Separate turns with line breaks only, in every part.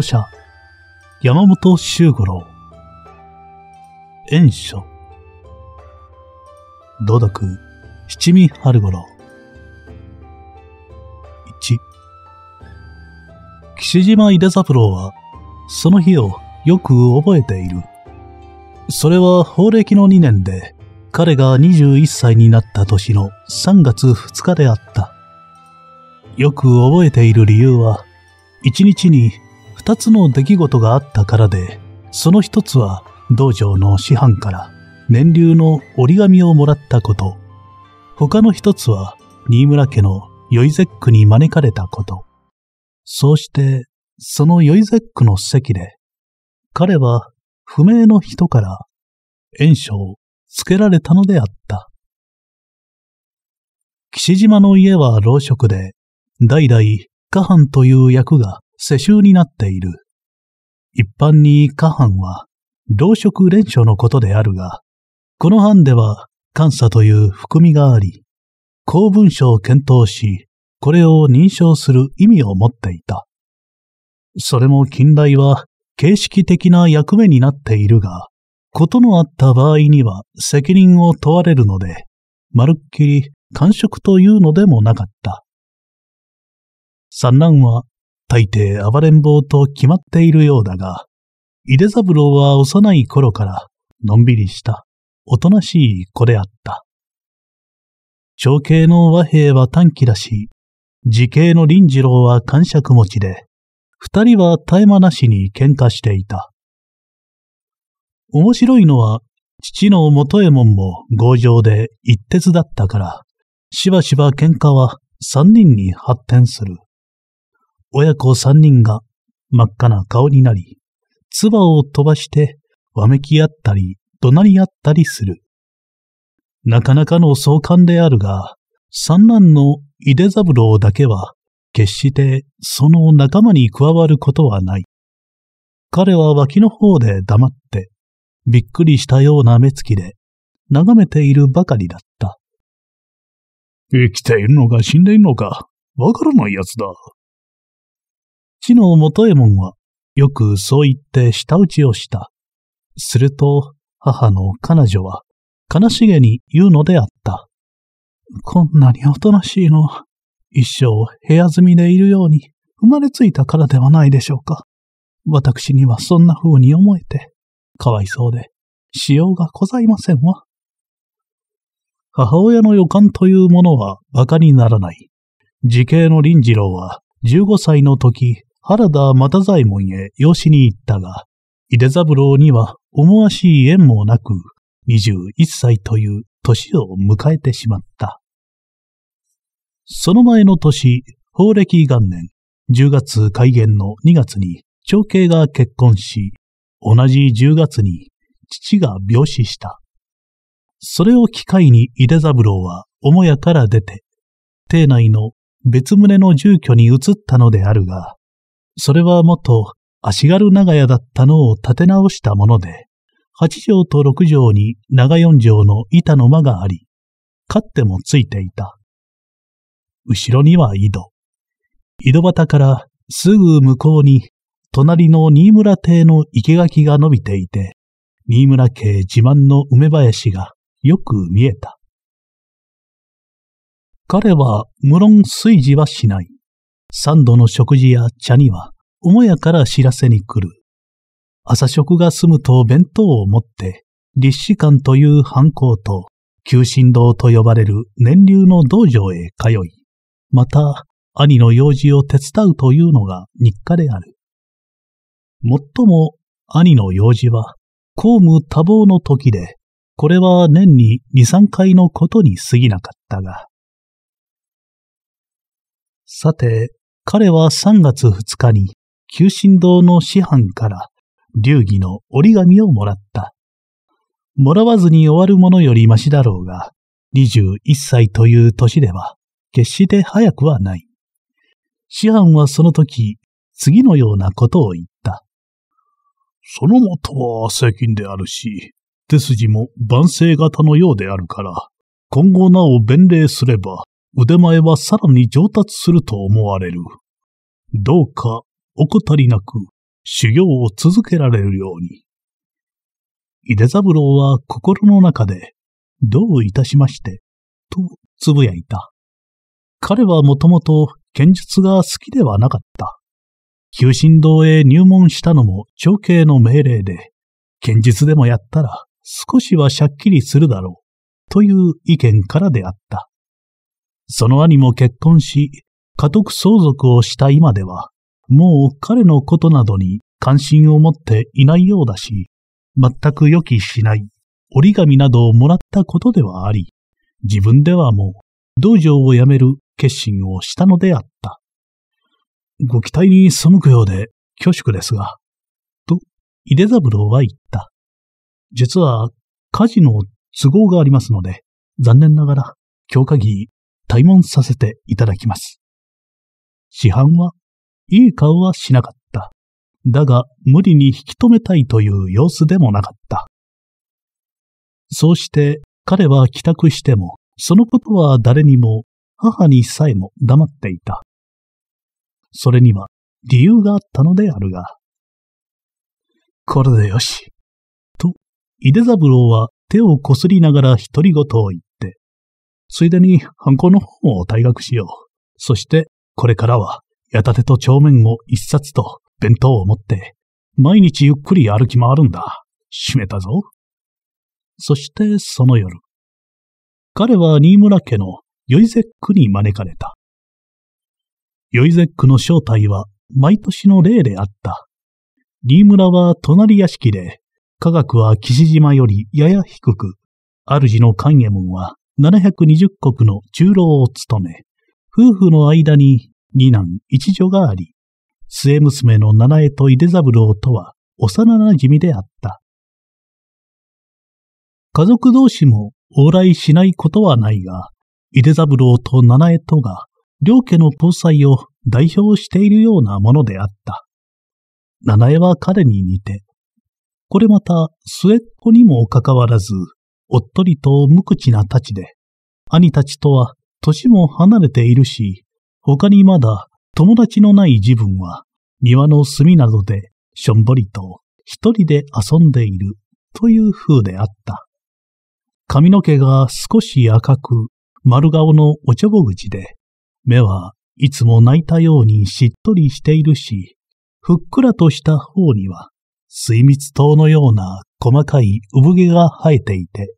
著者、山本周五郎。演書。土読、七味春五郎。1。岸島出三郎は、その日をよく覚えている。それは法暦の2年で、彼が21歳になった年の3月2日であった。よく覚えている理由は、1日に二つの出来事があったからで、その一つは道場の師範から年流の折り紙をもらったこと、他の一つは新村家のヨイゼックに招かれたこと。そうして、そのヨイゼックの席で、彼は不明の人から炎症をつけられたのであった。岸島の家は老職で、代々下藩という役が世襲になっている。一般に下藩は、同職連署のことであるが、この藩では、監査という含みがあり、公文書を検討し、これを認証する意味を持っていた。それも近代は形式的な役目になっているが、ことのあった場合には責任を問われるので、まるっきり官職というのでもなかった。三男は大抵暴れん坊と決まっているようだが、井出三郎は幼い頃からのんびりした、おとなしい子であった。長兄の和平は短気だし、時系の林次郎は感触持ちで、二人は絶え間なしに喧嘩していた。面白いのは、父の元右衛門も強情で一徹だったから、しばしば喧嘩は三人に発展する。親子三人が真っ赤な顔になり、唾を飛ばしてわめき合ったり、怒鳴り合ったりする。なかなかの壮観であるが、三男の井出三郎だけは、決してその仲間に加わることはない。彼は脇の方で黙って、びっくりしたような目つきで、眺めているばかりだった。生きているのか死んでいるのか、わからない奴だ。知の元右衛門は、よくそう言って舌打ちをした。すると、母の彼女は、悲しげに言うのであった。こんなにおとなしいのは、一生部屋住みでいるように生まれついたからではないでしょうか。私にはそんな風に思えて、かわいそうで、しようがございませんわ。母親の予感というものは馬鹿にならない。時系の林次郎は15歳の時、原田又左衛門へ養子に行ったが、井出三郎には思わしい縁もなく、21歳という年を迎えてしまった。その前の年、法暦元年、10月開元の2月に長兄が結婚し、同じ10月に父が病死した。それを機会に井出三郎は母屋から出て、邸内の別棟の住居に移ったのであるが、それは元足軽長屋だったのを建て直したもので、八畳と六畳に長四畳の板の間があり、勝ってもついていた。後ろには井戸。井戸端からすぐ向こうに隣の新村邸の生垣が伸びていて、新村家自慢の梅林がよく見えた。彼は無論炊事はしない。三度の食事や茶には、母屋から知らせに来る。朝食が済むと弁当を持って、立志館という犯行と、旧神堂と呼ばれる年流の道場へ通い、また、兄の用事を手伝うというのが日課である。もっとも、兄の用事は、公務多忙の時で、これは年に二三回のことに過ぎなかったが。さて、彼は3月2日に、旧神堂の師範から、流儀の折り紙をもらった。もらわずに終わるものよりましだろうが、21歳という年では、決して早くはない。師範はその時、次のようなことを言った。そのもとは最近であるし、手筋も万世型のようであるから、今後なお弁礼すれば、腕前はさらに上達すると思われる。どうか怠りなく修行を続けられるように。井出三郎は心の中で、どういたしまして、とつぶやいた。彼はもともと剣術が好きではなかった。求心堂へ入門したのも長兄の命令で、剣術でもやったら少しはしゃっきりするだろう、という意見からであった。その兄も結婚し、家督相続をした今では、もう彼のことなどに関心を持っていないようだし、全く予期しない折り紙などをもらったことではあり、自分ではもう道場を辞める決心をしたのであった。ご期待に背くようで恐縮ですが、と、井出三郎は言った。実は、家事の都合がありますので、残念ながら、強化技。対問させていただきます。市販はいい顔はしなかった。だが無理に引き止めたいという様子でもなかった。そうして彼は帰宅しても、そのことは誰にも、母にさえも黙っていた。それには理由があったのであるが。これでよし。と、井出三郎は手をこすりながら独り言を言っついでに犯行の方も退学しよう。そして、これからは、やたてと帳面を一冊と弁当を持って、毎日ゆっくり歩き回るんだ。閉めたぞ。そしてその夜、彼は新村家のヨイゼックに招かれた。ヨイゼックの正体は毎年の例であった。新村は隣屋敷で、科学は岸島よりやや低く、主の勘右衛門は720国の中老を務め、夫婦の間に二男一女があり、末娘の七重と井出三郎とは幼馴染であった。家族同士も往来しないことはないが、井出三郎と七重とが両家の交際を代表しているようなものであった。七重は彼に似て、これまた末っ子にもかかわらず、おっとりと無口なたちで、兄たちとは年も離れているし、他にまだ友達のない自分は庭の隅などでしょんぼりと一人で遊んでいるという風であった。髪の毛が少し赤く丸顔のおちょぼ口で、目はいつも泣いたようにしっとりしているし、ふっくらとした方には水蜜糖のような細かい産毛が生えていて、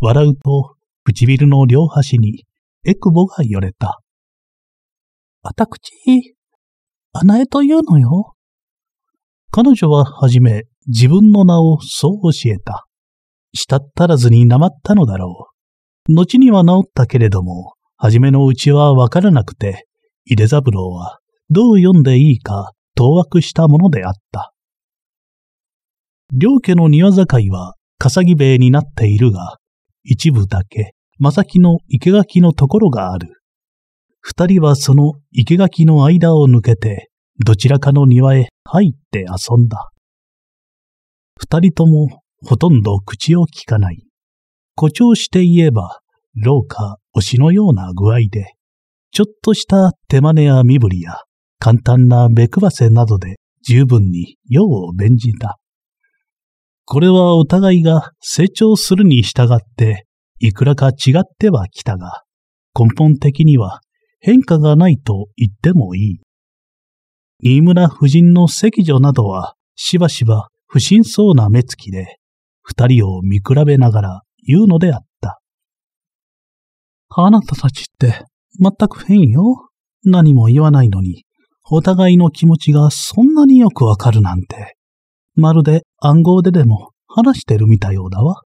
笑うと唇の両端にエクボがよれた。あたく私、穴江というのよ。彼女ははじめ自分の名をそう教えた。したったらずになまったのだろう。後には治ったけれども、はじめのうちはわからなくて、井出三郎はどう読んでいいか当惑したものであった。両家の庭境は笠木兵衛になっているが、一部だけ、まさきの生垣のところがある。二人はその生垣の間を抜けて、どちらかの庭へ入って遊んだ。二人ともほとんど口をきかない。誇張して言えば、廊下推しのような具合で、ちょっとした手真似や身振りや、簡単な目くばせなどで十分に用を便じた。これはお互いが成長するに従って、いくらか違ってはきたが、根本的には変化がないと言ってもいい。新村夫人の席女などは、しばしば不審そうな目つきで、二人を見比べながら言うのであった。あなたたちって、全く変よ。何も言わないのに、お互いの気持ちがそんなによくわかるなんて。まるで暗号ででも話してるみたようだわ。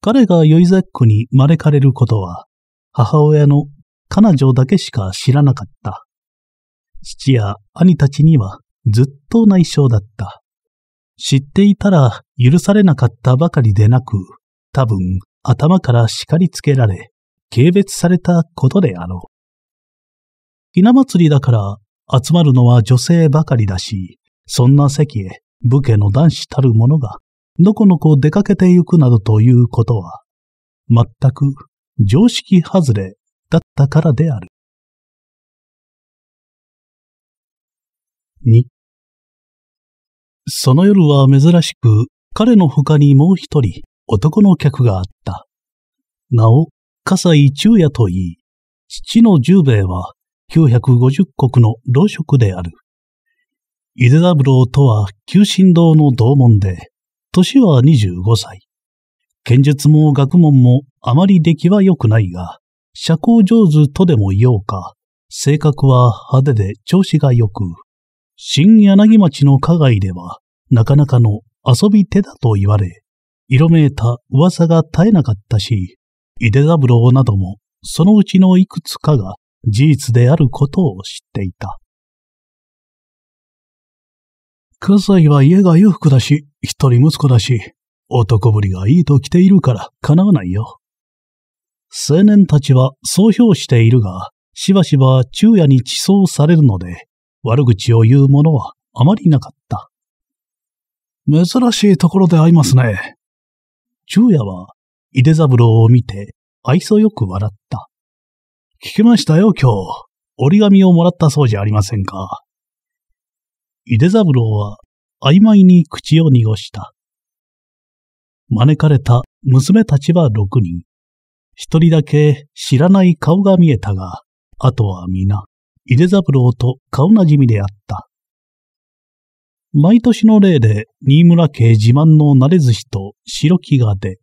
彼がヨイザックに招かれることは、母親の彼女だけしか知らなかった。父や兄たちにはずっと内緒だった。知っていたら許されなかったばかりでなく、多分頭から叱りつけられ、軽蔑されたことであろう。ひな祭りだから集まるのは女性ばかりだし、そんな席へ武家の男子たる者がのこのこ出かけてゆくなどということは、全く常識外れ
だったからである。
二。その夜は珍しく彼の他にもう一人男の客があった。なお、笠井中也といい、父の十兵衛は950国の老職である。井出三郎とは旧神道の同門で、年は25歳。剣術も学問もあまり出来は良くないが、社交上手とでも言おうか、性格は派手で調子が良く、新柳町の加害では、なかなかの遊び手だと言われ、色めいた噂が絶えなかったし、井出三郎なども、そのうちのいくつかが事実であることを知っていた。葛西は家が裕福だし、一人息子だし、男ぶりがいいと着ているから叶わないよ。青年たちは総評しているが、しばしば昼夜に地層されるので、悪口を言う者はあまりなかった。珍しいところで会いますね。昼夜は、井出三郎を見て、愛想よく笑った。聞きましたよ、今日。折り紙をもらったそうじゃありませんか。井出三郎は曖昧に口を濁した。招かれた娘たちは六人。一人だけ知らない顔が見えたが、あとは皆、井出三郎と顔なじみであった。毎年の例で、新村家自慢の慣れ寿司と白木が出、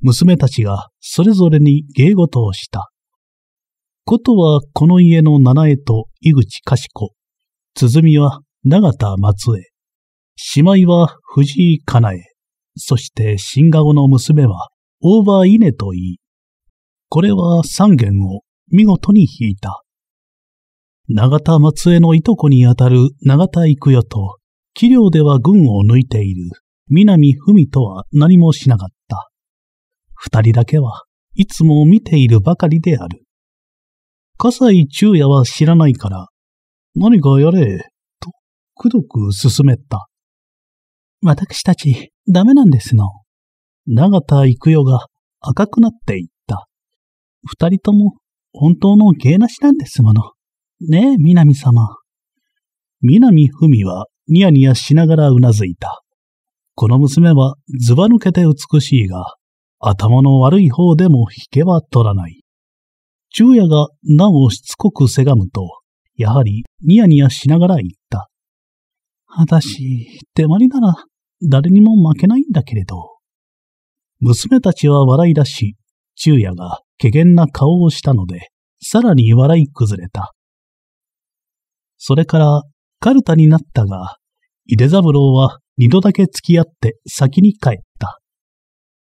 娘たちがそれぞれに芸事をした。ことはこの家の七重と井口かしこ、鼓は永田松江。姉妹は藤井かなえ。そして新顔の娘は大場稲と言い。これは三弦を見事に弾いた。永田松江のいとこにあたる永田幾代と、器量では群を抜いている南文とは何もしなかった。二人だけはいつも見ているばかりである。笠井中也は知らないから、何かやれ、くどく進めた。私たち、ダメなんですの。長田く代が赤くなっていった。二人とも本当の芸なしなんですもの。ねえ、南様。南みはニヤニヤしながらうなずいた。この娘はずば抜けて美しいが、頭の悪い方でも引けは取らない。昼夜がなおしつこくせがむと、やはりニヤニヤしながら言っ私、手まりなら誰にも負けないんだけれど。娘たちは笑い出し、昼夜が怪げな顔をしたので、さらに笑い崩れた。それから、カルタになったが、井出三郎は二度だけ付き合って先に帰った。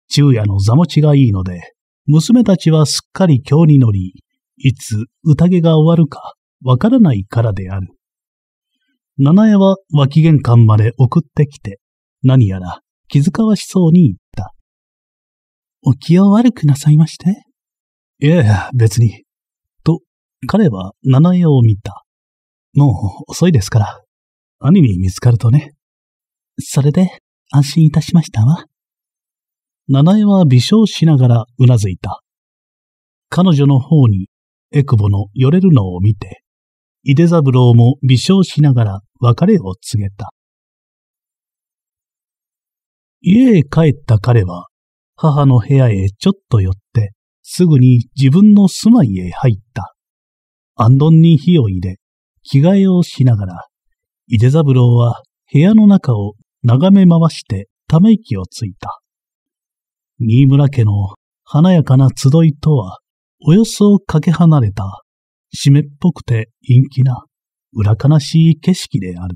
昼夜の座持ちがいいので、娘たちはすっかり京に乗り、いつ宴が終わるかわからないからである。七重は脇玄関まで送ってきて、何やら気遣わしそうに言った。お気を悪くなさいまして。いやいや、別に。と、彼は七重を見た。もう遅いですから。兄に見つかるとね。それで、安心いたしましたわ。七重は微笑しながらうなずいた。彼女の方に、エクボの寄れるのを見て、井出三郎も微笑しながら別れを告げた。家へ帰った彼は、母の部屋へちょっと寄って、すぐに自分の住まいへ入った。アンに火を入れ、着替えをしながら、井手三郎は部屋の中を眺め回してため息をついた。新村家の華やかな集いとは、およそかけ離れた、湿っぽくて陰気な裏悲しい景色である。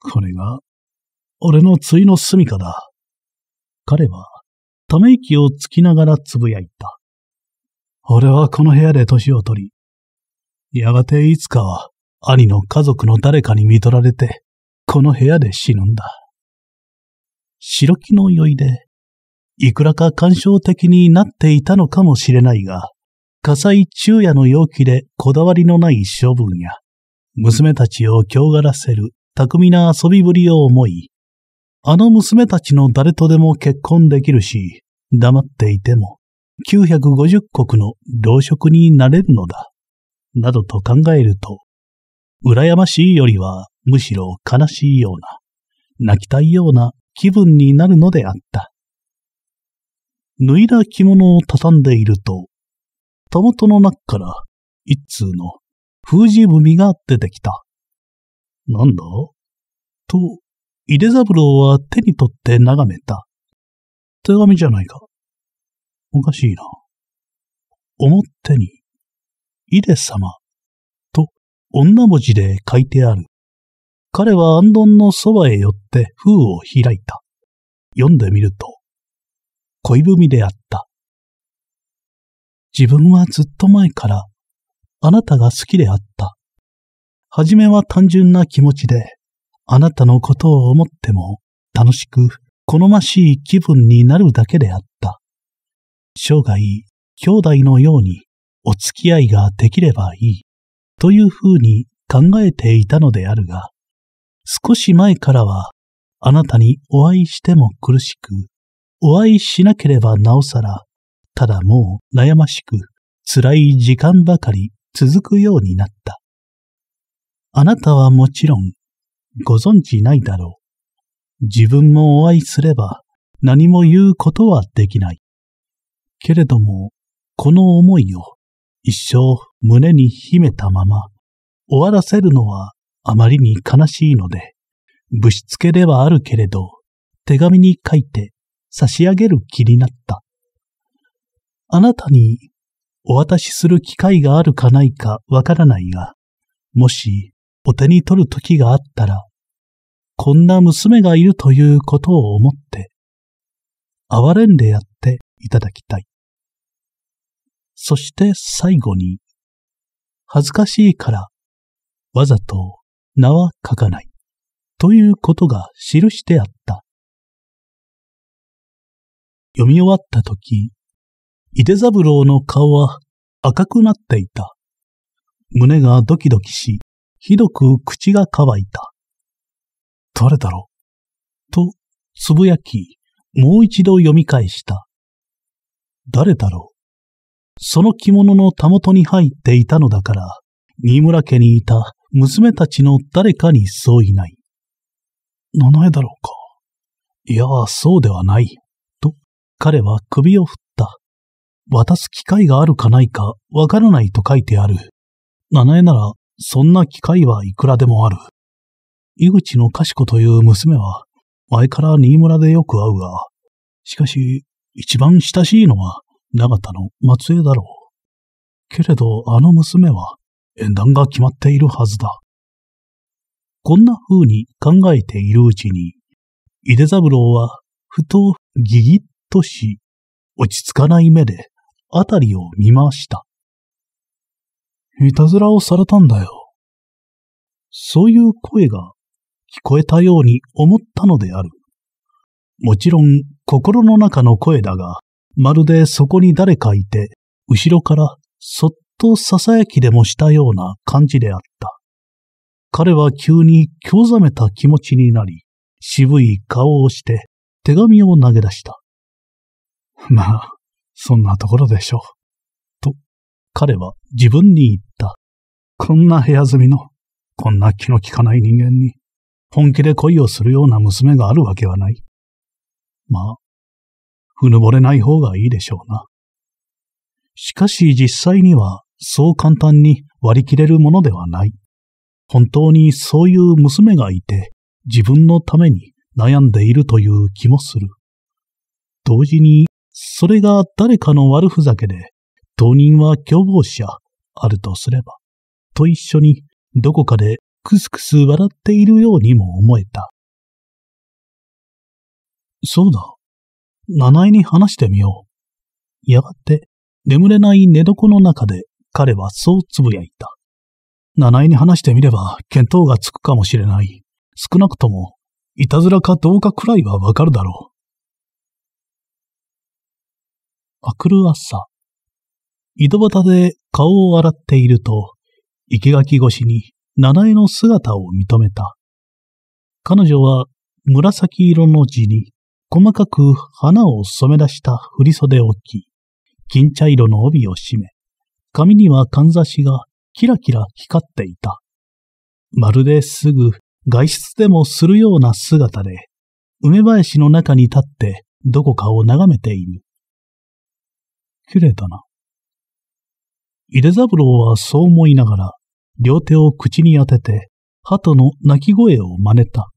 これが、俺のついの住処だ。彼は、ため息をつきながらつぶやいた。俺はこの部屋で年を取り、やがていつかは兄の家族の誰かに見取られて、この部屋で死ぬんだ。白木の酔いで、いくらか感傷的になっていたのかもしれないが、火災昼夜の陽気でこだわりのない処分や、娘たちを強がらせる巧みな遊びぶりを思い、あの娘たちの誰とでも結婚できるし、黙っていても950国の老職になれるのだ、などと考えると、羨ましいよりはむしろ悲しいような、泣きたいような気分になるのであった。脱いだ着物を畳んでいると、たもとの中から一通の封じ文が出てきた。なんだと、井出三郎は手に取って眺めた。手紙じゃないか。おかしいな。表に、井出様、と女文字で書いてある。彼は安頓のそばへ寄って封を開いた。読んでみると、恋文であった。自分はずっと前から、あなたが好きであった。はじめは単純な気持ちで、あなたのことを思っても楽しく好ましい気分になるだけであった。生涯、兄弟のようにお付き合いができればいい、というふうに考えていたのであるが、少し前からは、あなたにお会いしても苦しく、お会いしなければなおさらただもう悩ましく、辛い時間ばかり続くようになった。あなたはもちろん、ご存知ないだろう。自分もお会いすれば、何も言うことはできない。けれども、この思いを一生胸に秘めたまま終わらせるのはあまりに悲しいので、ぶしつけではあるけれど、手紙に書いて差し上げる気になった。あなたにお渡しする機会があるかないかわからないが、もしお手に取る時があったら、こんな娘がいるということを思って、憐れんでやっていただきたい。そして最後に、恥ずかしいからわざと名は書かないということが記してあった。読み終わった時、井手三郎の顔は赤くなっていた。胸がドキドキし、ひどく口が乾いた。誰だろうと、つぶやき、もう一度読み返した。誰だろうその着物のたもとに入っていたのだから、新村家にいた娘たちの誰かにそういない。名前だろうか。いや、そうではない。と、彼は首を振っ渡す機会があるかないかわからないと書いてある。七重なら、そんな機会はいくらでもある。井口のかしこという娘は、前から新村でよく会うが、しかし、一番親しいのは、長田の松江だろう。けれど、あの娘は、縁談が決まっているはずだ。こんな風に考えているうちに、井出三郎は、ふとギギッとし、落ち着かない目であたりを見ました。いたずらをされたんだよ。そういう声が聞こえたように思ったのである。もちろん心の中の声だが、まるでそこに誰かいて、後ろからそっと囁きでもしたような感じであった。彼は急に興ざめた気持ちになり、渋い顔をして手紙を投げ出した。まあ、そんなところでしょう。と、彼は自分に言った。こんな部屋住みの、こんな気の利かない人間に、本気で恋をするような娘があるわけはない。まあ、ふぬぼれない方がいいでしょうな。しかし実際には、そう簡単に割り切れるものではない。本当にそういう娘がいて、自分のために悩んでいるという気もする。同時にそれが誰かの悪ふざけで、当人は共謀者、あるとすれば、と一緒にどこかでクスクス笑っているようにも思えた。そうだ。七井に話してみよう。やがて、眠れない寝床の中で彼はそうつぶやいた。七井に話してみれば見当がつくかもしれない。少なくとも、いたずらかどうかくらいはわかるだろう。明くる朝、井戸端で顔を洗っていると、生垣越しに七重の姿を認めた。彼女は紫色の地に細かく花を染め出した振袖を着、金茶色の帯を締め、髪にはかんざしがキラキラ光っていた。まるですぐ外出でもするような姿で、梅林の中に立ってどこかを眺めている。綺麗だな。井出三郎はそう思いながら、両手を口に当てて、鳩の鳴き声を真似た。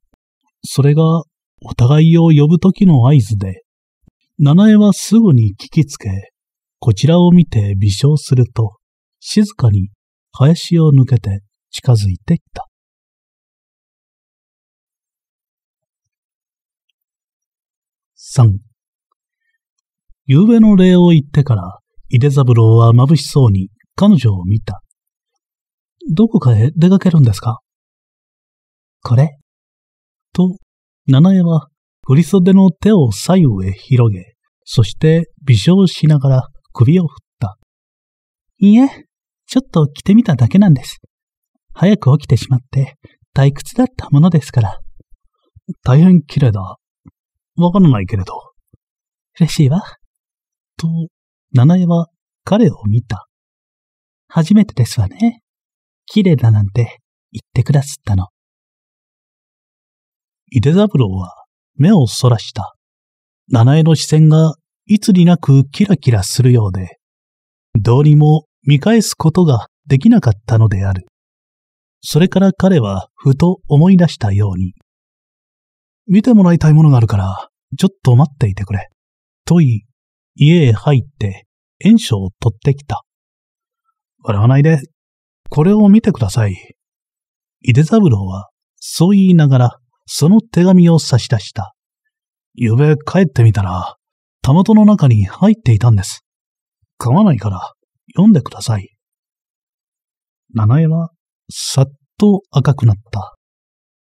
それが、お互いを呼ぶ時の合図で、七重はすぐに聞きつけ、こちらを見て微笑すると、静かに林を抜けて近づいていった。3夕べの礼を言ってから、井手三郎は眩しそうに彼女を見た。どこかへ出かけるんですかこれと、七重は振袖の手を左右へ広げ、そして微笑しながら首を振った。いいえ、ちょっと着てみただけなんです。早く起きてしまって退屈だったものですから。大変綺麗だ。わからないけれど。嬉しいわ。と、七重は彼を見た。
初めてですわね。綺麗だなんて言ってくだすったの。
井手三郎は目をそらした。七重の視線がいつになくキラキラするようで、どうにも見返すことができなかったのである。それから彼はふと思い出したように。見てもらいたいものがあるから、ちょっと待っていてくれ。と言い、家へ入って、炎症を取ってきた。笑わないで、これを見てください。井出三郎は、そう言いながら、その手紙を差し出した。ゆべ帰ってみたら、たまとの中に入っていたんです。噛まないから、読んでください。七重は、さっと赤くなった。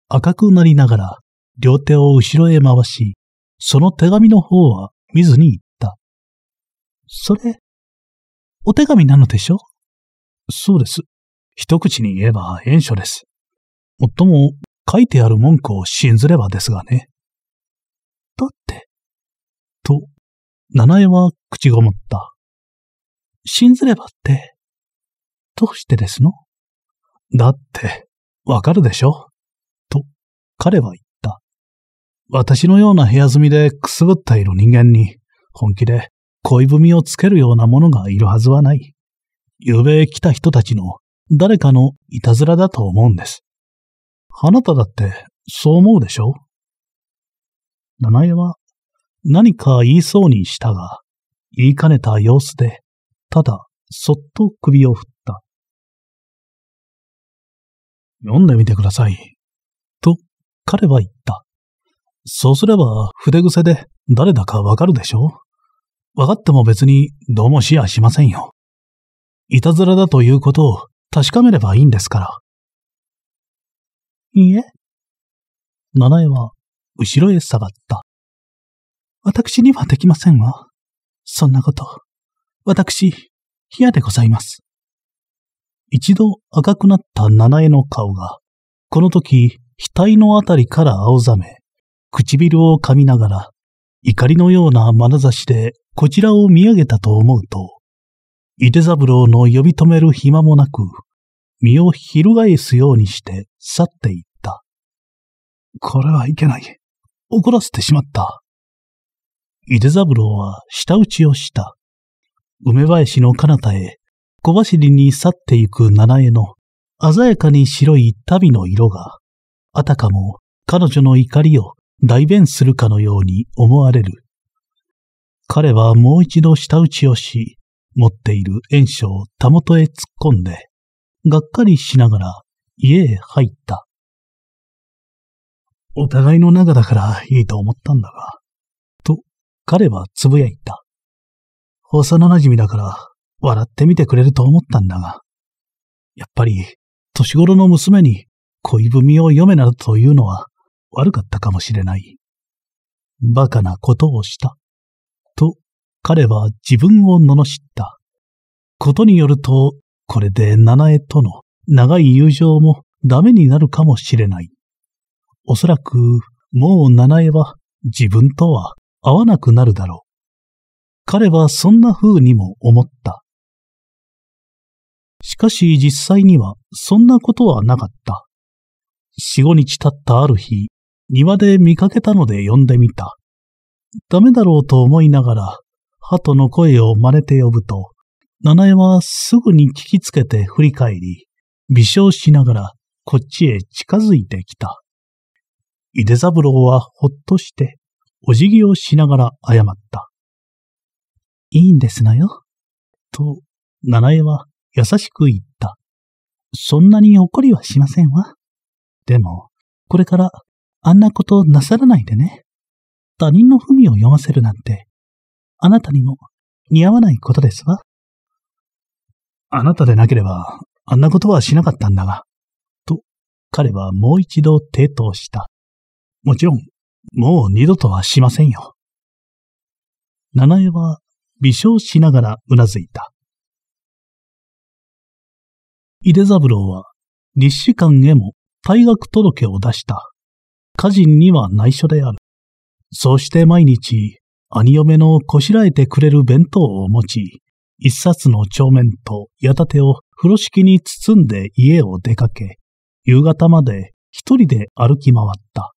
赤くなりながら、両手を後ろへ回し、その手紙の方は見ずに言それ、お手紙なのでしょそうです。一口に言えば援書です。もっとも、書いてある文句を信ずればですがね。だって。と、七重は口ごもった。信ずればって、どうしてですのだって、わかるでしょと、彼は言った。私のような部屋住みでくすぶったいる人間に、本気で恋文をつけるようなものがいるはずはない。昨べ来た人たちの誰かのいたずらだと思うんです。あなただってそう思うでしょ七重は何か言いそうにしたが、言いかねた様子で、ただそっと首を振った。読んでみてください。と彼は言った。そうすれば筆癖で誰だかわかるでしょ分かっても別にどうもシェアしませんよ。いたずらだということを確かめればいいんですから。いいえ。七重は後ろへ下がった。私にはできませんわ。そんなこと。私、冷やでございます。一度赤くなった七重の顔が、この時、額のあたりから青ざめ、唇を噛みながら、怒りのような眼差しでこちらを見上げたと思うと、伊手三郎の呼び止める暇もなく、身を翻すようにして去っていった。これはいけない。怒らせてしまった。伊手三郎は舌打ちをした。梅林の彼方へ小走りに去っていく七重の鮮やかに白い旅の色が、あたかも彼女の怒りを代弁するかのように思われる。彼はもう一度舌打ちをし、持っている炎症をたもとへ突っ込んで、がっかりしながら家へ入った。お互いの仲だからいいと思ったんだが、と彼はつぶやいた。幼馴染だから笑ってみてくれると思ったんだが、やっぱり年頃の娘に恋文を読めなどというのは悪かったかもしれない。馬鹿なことをした。と、彼は自分を罵った。ことによると、これで七重との長い友情もダメになるかもしれない。おそらく、もう七重は自分とは合わなくなるだろう。彼はそんな風にも思った。しかし実際にはそんなことはなかった。四五日経ったある日、庭で見かけたので呼んでみた。ダメだろうと思いながら、鳩の声を真似て呼ぶと、七重はすぐに聞きつけて振り返り、微笑しながらこっちへ近づいてきた。井出三郎はほっとして、お辞儀をしながら謝った。いいんですなよ。と、七重は優しく言った。そんなに怒りはしませんわ。でも、これからあんなことなさらないでね。他人の文を読ませるなんて、あなたにも似合わないことですわ。あなたでなければ、あんなことはしなかったんだが、と、彼はもう一度抵当した。もちろん、もう二度とはしませんよ。七重は微笑しながらうなずいた。井出三郎は、立志館へも退学届を出した。家人には内緒である。そうして毎日、兄嫁のこしらえてくれる弁当を持ち、一冊の帳面と矢立てを風呂敷に包んで家を出かけ、夕方まで一人で歩き回った。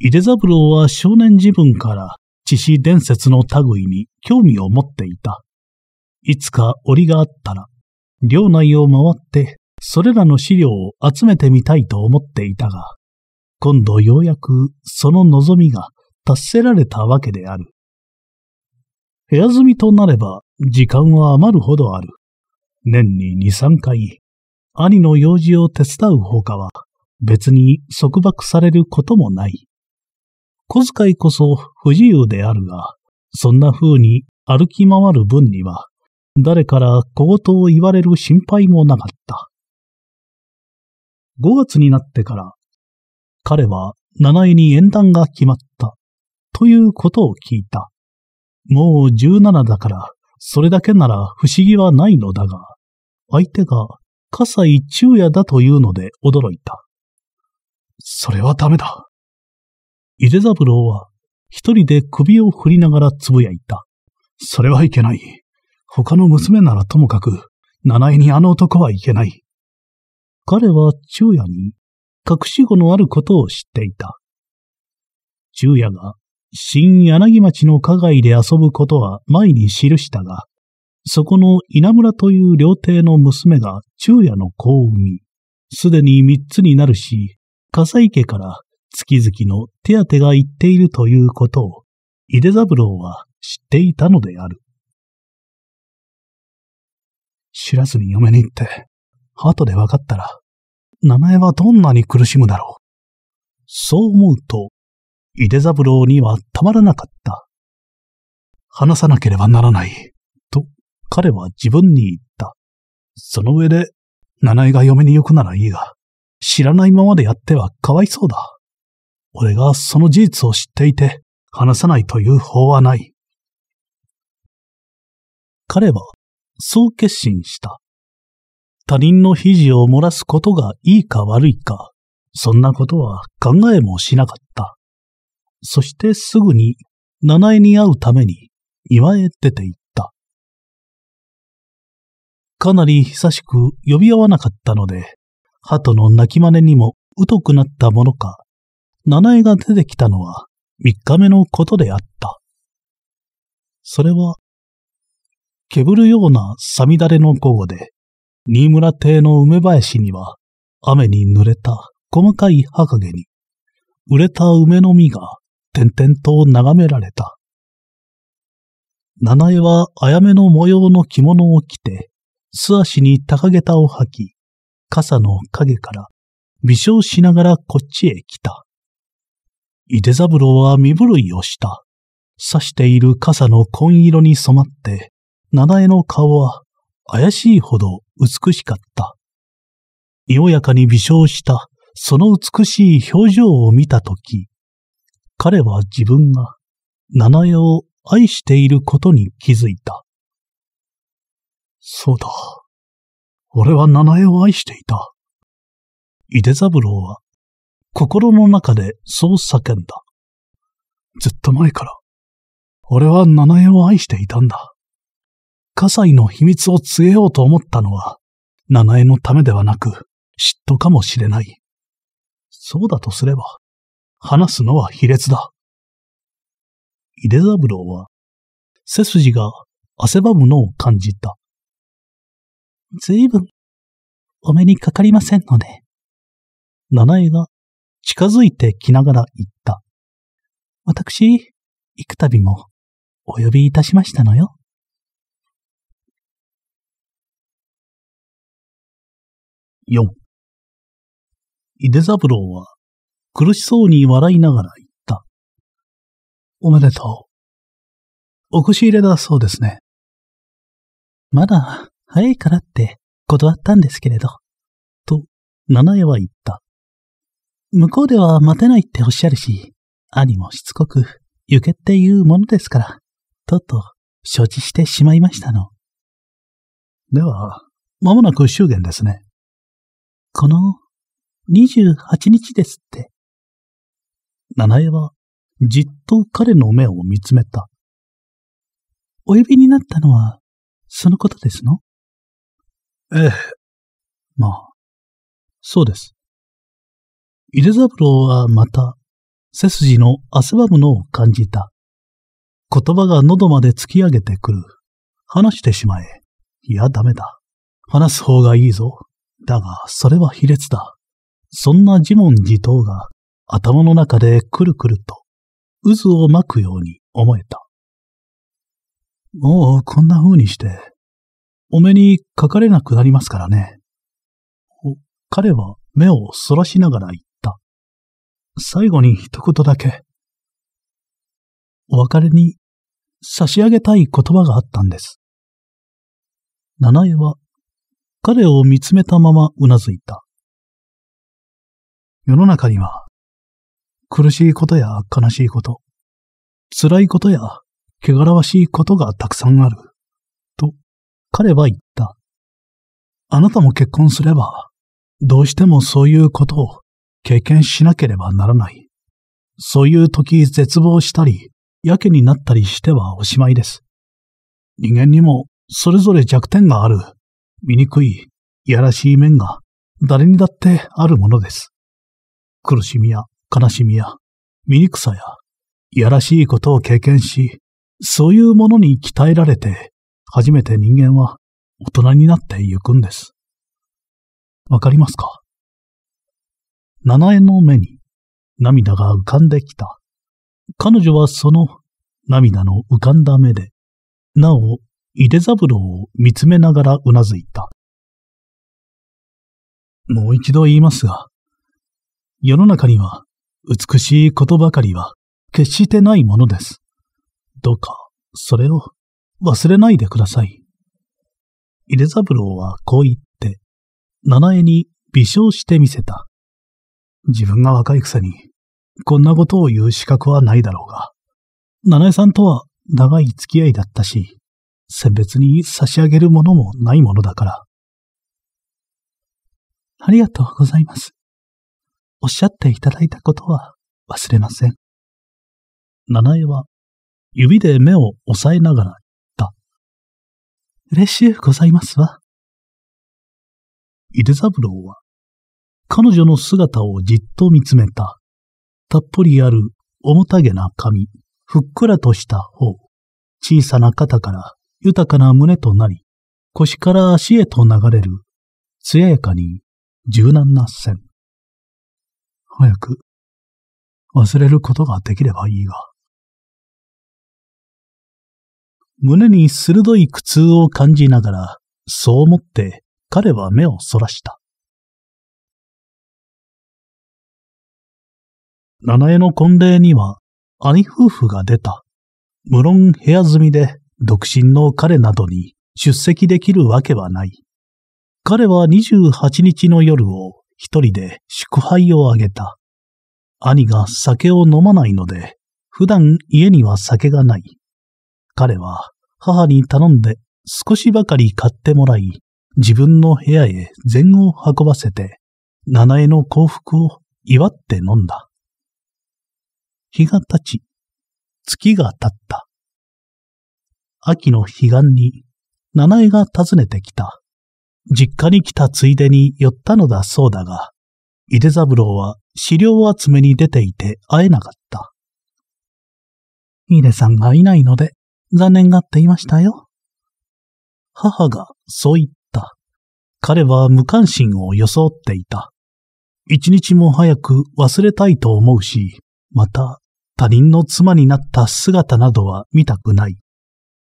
井出三郎は少年時分から知識伝説の類に興味を持っていた。いつか折があったら、領内を回ってそれらの資料を集めてみたいと思っていたが、今度ようやくその望みが達せられたわけである。部屋住みとなれば時間は余るほどある。年に二三回、兄の用事を手伝うほかは別に束縛されることもない。小遣いこそ不自由であるが、そんな風に歩き回る分には、誰から小言を言われる心配もなかった。5月になってから彼は七重に縁談が決まった、ということを聞いた。もう十七だから、それだけなら不思議はないのだが、相手が笠井中也だというので驚いた。それはダメだ。井勢三郎は一人で首を振りながらつぶやいた。それはいけない。他の娘ならともかく、七重にあの男はいけない。彼は昼夜に隠し子のあることを知っていた。昼夜が新柳町の加害で遊ぶことは前に記したが、そこの稲村という料亭の娘が昼夜の子を産み、すでに三つになるし、笠井家から月々の手当が行っているということを、井出三郎は知っていたのである。知らずに嫁に行って、後で分かったら、七重はどんなに苦しむだろう。そう思うと、井出三郎にはたまらなかった。話さなければならない、と彼は自分に言った。その上で、七重が嫁に行くならいいが、知らないままでやってはかわいそうだ。俺がその事実を知っていて、話さないという法はない。彼は、そう決心した。他人の肘を漏らすことがいいか悪いか、そんなことは考えもしなかった。そしてすぐに、七重に会うために庭へ出て行った。かなり久しく呼び合わなかったので、鳩の鳴き真似にも疎くなったものか、七重が出てきたのは三日目のことであった。それは、けるようなさみだれの午後で、新村邸の梅林には、雨に濡れた細かい葉陰に、売れた梅の実が点々と眺められた。七重はあやめの模様の着物を着て、素足に高げたを履き、傘の影から微笑しながらこっちへ来た。井手三郎は身震いをした。刺している傘の紺色に染まって、七重の顔は怪しいほど美しかった。おやかに微笑したその美しい表情を見たとき、彼は自分が七重を愛していることに気づいた。そうだ。俺は七重を愛していた。井出三郎は心の中でそう叫んだ。ずっと前から、俺は七重を愛していたんだ。葛西の秘密を告げようと思ったのは、七重のためではなく、嫉妬かもしれない。そうだとすれば、話すのは卑劣だ。井出三郎は、背筋が汗ばむのを感じた。
ずいぶん、お目にかかりませんので。七重
が近づいてきながら言った。私、幾度もお呼びいたしましたのよ。
4井出三郎は苦しそうに笑いながら言った。おめでとう。お腰入れだそうですね。まだ早
いからって断ったんですけれど。と、七重は言った。向こうでは待てないっておっしゃるし、兄もしつこく、行けっていうものですから、とっと承知してしまいましたの。では、まもなく祝言ですね。この28日ですって。七重はじっと彼の目を見つめた。
お呼びになったのは、そのことですのええ。まあ、そうです。
井出三郎はまた、背筋の汗ばむのを感じた。言葉が喉まで突き上げてくる。話してしまえ。いや、ダメだ。話す方がいいぞ。だが、それは卑劣だ。そんな自問自答が頭の中でくるくると渦を巻くように思えた。もうこんな風にして、お目にかかれなくなりますからね。彼は目をそらしながら言った。最後に一言だけ。お別れ
に差し上げたい言葉があったんです。七重は
彼を見つめたままうなずいた。世の中には、苦しいことや悲しいこと、辛いことや汚らわしいことがたくさんある、と彼は言った。あなたも結婚すれば、どうしてもそういうことを経験しなければならない。そういう時絶望したり、やけになったりしてはおしまいです。人間にもそれぞれ弱点がある。醜い、いやらしい面が誰にだってあるものです。苦しみや悲しみや醜さやいやらしいことを経験し、そういうものに鍛えられて、初めて人間は大人になってゆくんです。わかりますか七重の目に涙が浮かんできた。彼女はその涙の浮かんだ目で、なお井手三郎を見つめながらうなずいた。もう一度言いますが、世の中には美しいことばかりは決してないものです。どうか、それを忘れないでください。井手三郎はこう言って、七重に微笑してみせた。自分が若いくせに、こんなことを言う資格はないだろうが、七重さんとは長い付き合いだったし、選別に差し上げるものもないものだから。ありがとうございます。おっしゃっていただいたことは忘れません。七重は指で目を押さえながら言った。嬉しゅうございますわ。井出三郎は彼女の姿をじっと見つめた。たっぷりある重たげな髪、ふっくらとした方、小さな肩から豊かな胸となり、腰から足へと流れる、艶やかに柔軟な線。
早く、忘れることができればいいが。胸に鋭い苦痛を感じながら、そう思って彼は目をそらした。
七重の婚礼には兄夫婦が出た。無論部屋住みで独身の彼などに出席できるわけはない。彼は28日の夜を一人で祝杯をあげた。兄が酒を飲まないので、普段家には酒がない。彼は母に頼んで少しばかり買ってもらい、自分の部屋へ禅を運ばせて、七重の幸福を祝って飲んだ。日が経ち、月が経った。秋の彼岸に、七重が訪ねてきた。実家に来たついでに寄ったのだそうだが、井出三郎は資料集めに出ていて会えなかった。井出さんがいないので残念がっていましたよ。母がそう言った。彼は無関心を装っていた。一日も早く忘れたいと思うし、また他人の妻になった姿などは見たくない。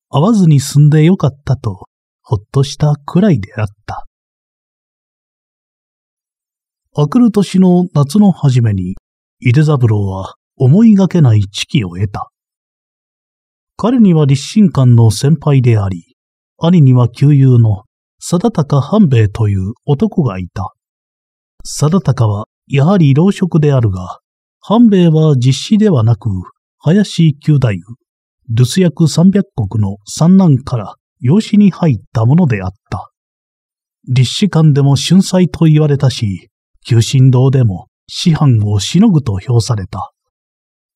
会わずに済んでよかったと、ほっとしたくらい
であった。明くる年の夏の初
めに、井手三郎は思いがけない知気を得た。彼には立身館の先輩であり、兄には旧友の貞高半兵衛という男がいた。貞高はやはり老職であるが、半兵衛は実子ではなく、林九太夫。留守役三百国の三男から養子に入ったものであった。立志館でも春祭と言われたし、旧神堂でも師範をしのぐと評された。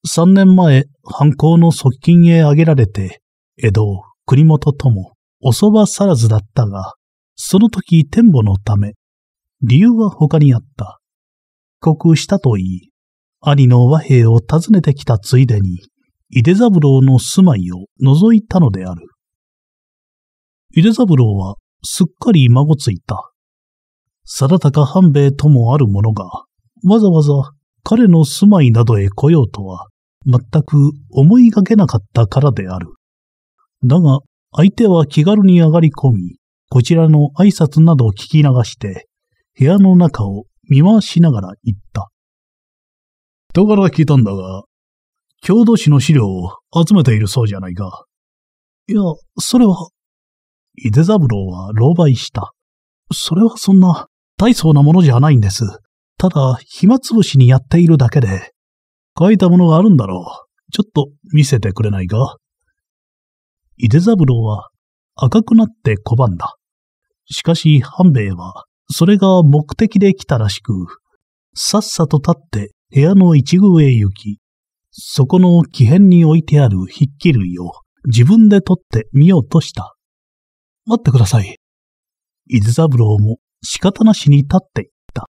三年前、犯行の側近へ挙げられて、江戸、国元とも、おそばさらずだったが、その時天母のため、理由は他にあった。帰国したと言い、兄の和平を訪ねてきたついでに井出三郎の住まいを覗いたのである。井出三郎はすっかり孫ついた。定高半兵衛ともある者が、わざわざ彼の住まいなどへ来ようとは、全く思いがけなかったからである。だが、相手は気軽に上がり込み、こちらの挨拶などを聞き流して、部屋の中を見回しながら言った。人から聞いたんだが、郷土史の資料を集めているそうじゃないか。いや、それは、井出三郎は狼狽した。それはそんな大層なものじゃないんです。ただ、暇つぶしにやっているだけで、書いたものがあるんだろう。ちょっと見せてくれないか井出三郎は赤くなって拒んだ。しかし半兵衛はそれが目的で来たらしく、さっさと立って部屋の一宮へ行き、そこの木片に置いてある筆記類を自分で取ってみようとした。待ってください。伊豆三郎も仕方なしに立っていった。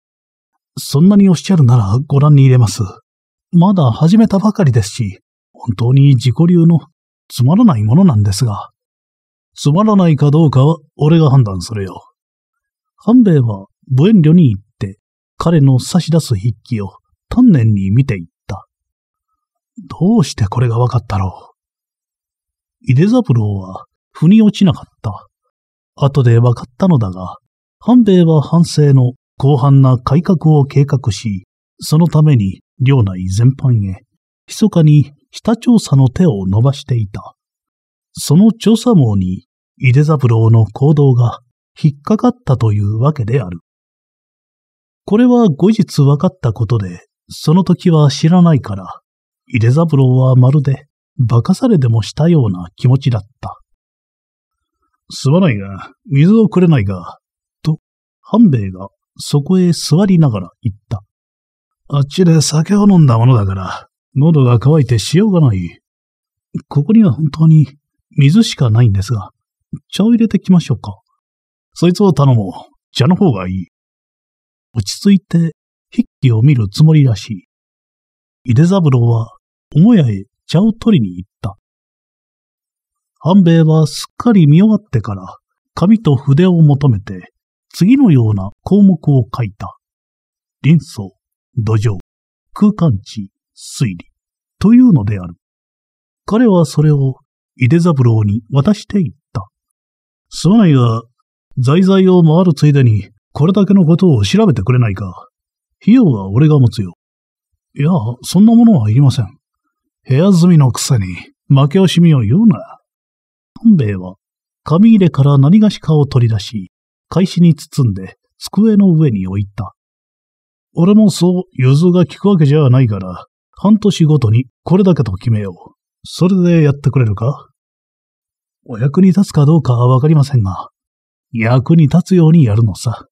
そんなにおっしゃるならご覧に入れます。まだ始めたばかりですし、本当に自己流のつまらないものなんですが。つまらないかどうかは俺が判断するよ。半兵衛は無遠慮に行って、彼の差し出す筆記を丹念に見ていった。どうしてこれが分かったろう。井ブ三郎は、腑に落ちなかった。後で分かったのだが、半兵衛は反省の広範な改革を計画し、そのために領内全般へ、密かに下調査の手を伸ばしていた。その調査網に、井ブ三郎の行動が引っかかったというわけである。これは後日分かったことで、その時は知らないから、井出三郎はまるで化かされでもしたような気持ちだった。すまないが、水をくれないが、と、半兵衛がそこへ座りながら言った。あっちで酒を飲んだものだから、喉が渇いてしようがない。ここには本当に水しかないんですが、茶を入れてきましょうか。そいつを頼もう。茶の方がいい。落ち着いて筆記を見るつもりらしい。井出三郎は母屋へ茶を取りに行った。半兵衛はすっかり見終わってから、紙と筆を求めて、次のような項目を書いた。臨層、土壌、空間地、推理、というのである。彼はそれを、井出三郎に渡していった。すまないが、財在を回るついでに、これだけのことを調べてくれないか。費用は俺が持つよ。いや、そんなものはいりません。部屋住みのくせに、負け惜しみを言うな。半兵衛は、紙入れから何がしかを取り出し、返しに包んで、机の上に置いた。俺もそう、ゆずが効くわけじゃないから、半年ごとにこれだけと決めよう。それでやってくれるかお役に立つかどうかはわかりませんが、役に立つようにやるのさ。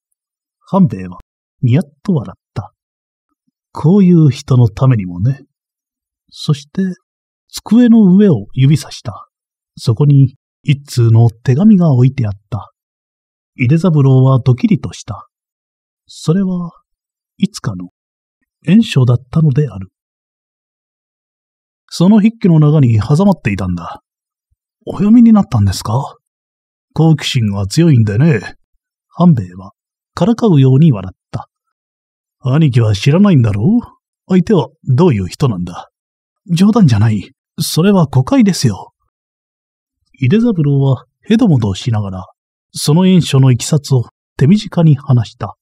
半兵衛は、にやっと笑った。こういう人のためにもね。そして、机の上を指さした。そこに、一通の手紙が置いてあった。井出三郎はドキリとした。それは、いつかの、炎症だったのである。その筆記の中に挟まっていたんだ。お読みになったんですか好奇心が強いんでね。半兵衛は、からかうように笑った。兄貴は知らないんだろう相手はどういう人なんだ冗談じゃない。それは誤解ですよ。井出三郎はヘドモドしながら、その演書のいきさつを手短に話した。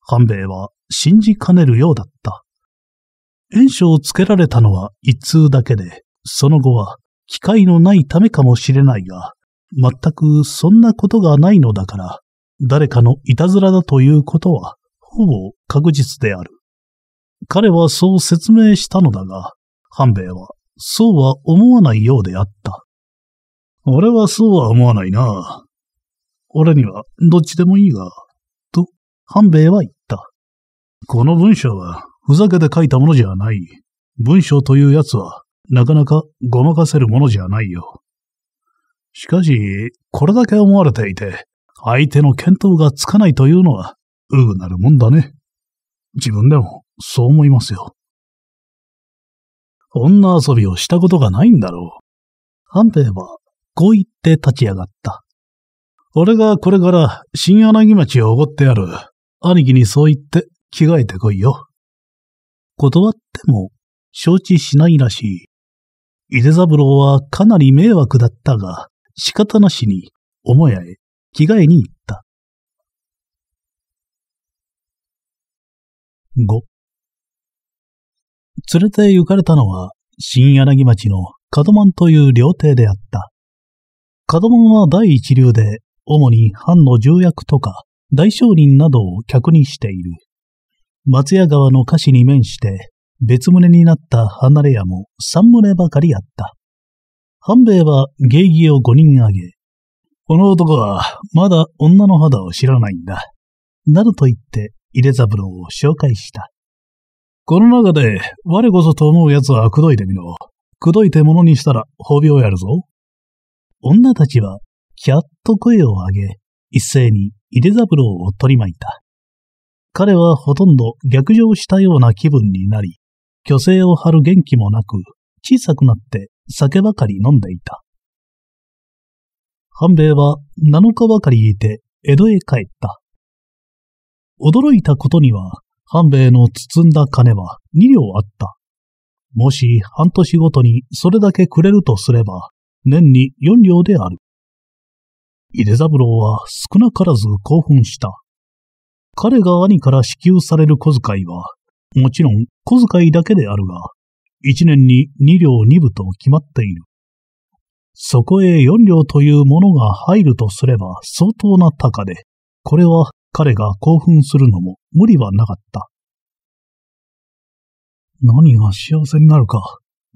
半兵衛は信じかねるようだった。演症をつけられたのは一通だけで、その後は機会のないためかもしれないが、全くそんなことがないのだから、誰かのいたずらだということは、ほぼ確実である。彼はそう説明したのだが、半兵衛は、そうは思わないようであった。俺はそうは思わないな。俺にはどっちでもいいが、と、半兵衛は言った。この文章は、ふざけて書いたものじゃない。文章というやつは、なかなかごまかせるものじゃないよ。しかし、これだけ思われていて、相手の見当がつかないというのは、うぐなるもんだね。自分でも、そう思いますよ。女遊びをしたことがないんだろう。判定は、こう言って立ち上がった。俺がこれから新柳町をおごってやる。兄貴にそう言って着替えてこいよ。断っても承知しないらしい。井手三郎はかなり迷惑だったが、仕方なしに母屋へ着替えに行った。5連れて行かれたのは、新柳町の門門という料亭であった。門門は第一流で、主に藩の重役とか大商人などを客にしている。松屋川の歌詞に面して、別棟になった離れ屋も三棟ばかりあった。半兵衛は芸妓を五人挙げ、この男はまだ女の肌を知らないんだ。などと言って、入れ三郎を紹介した。この中で、我こそと思う奴は口説いてみろ。口説いてものにしたら、褒美をやるぞ。女たちは、キャッと声を上げ、一斉に、井出三郎を取り巻いた。彼はほとんど逆上したような気分になり、虚勢を張る元気もなく、小さくなって酒ばかり飲んでいた。半兵衛は7日ばかりいて江戸へ帰った。驚いたことには、半兵衛の包んだ金は2両あった。もし半年ごとにそれだけくれるとすれば、年に4両である。井出三郎は少なからず興奮した。彼が兄から支給される小遣いは、もちろん小遣いだけであるが、1年に2両2部と決まっている。そこへ4両というものが入るとすれば相当な高で、これは彼が興奮するのも無理はなかった。何が幸せになるか、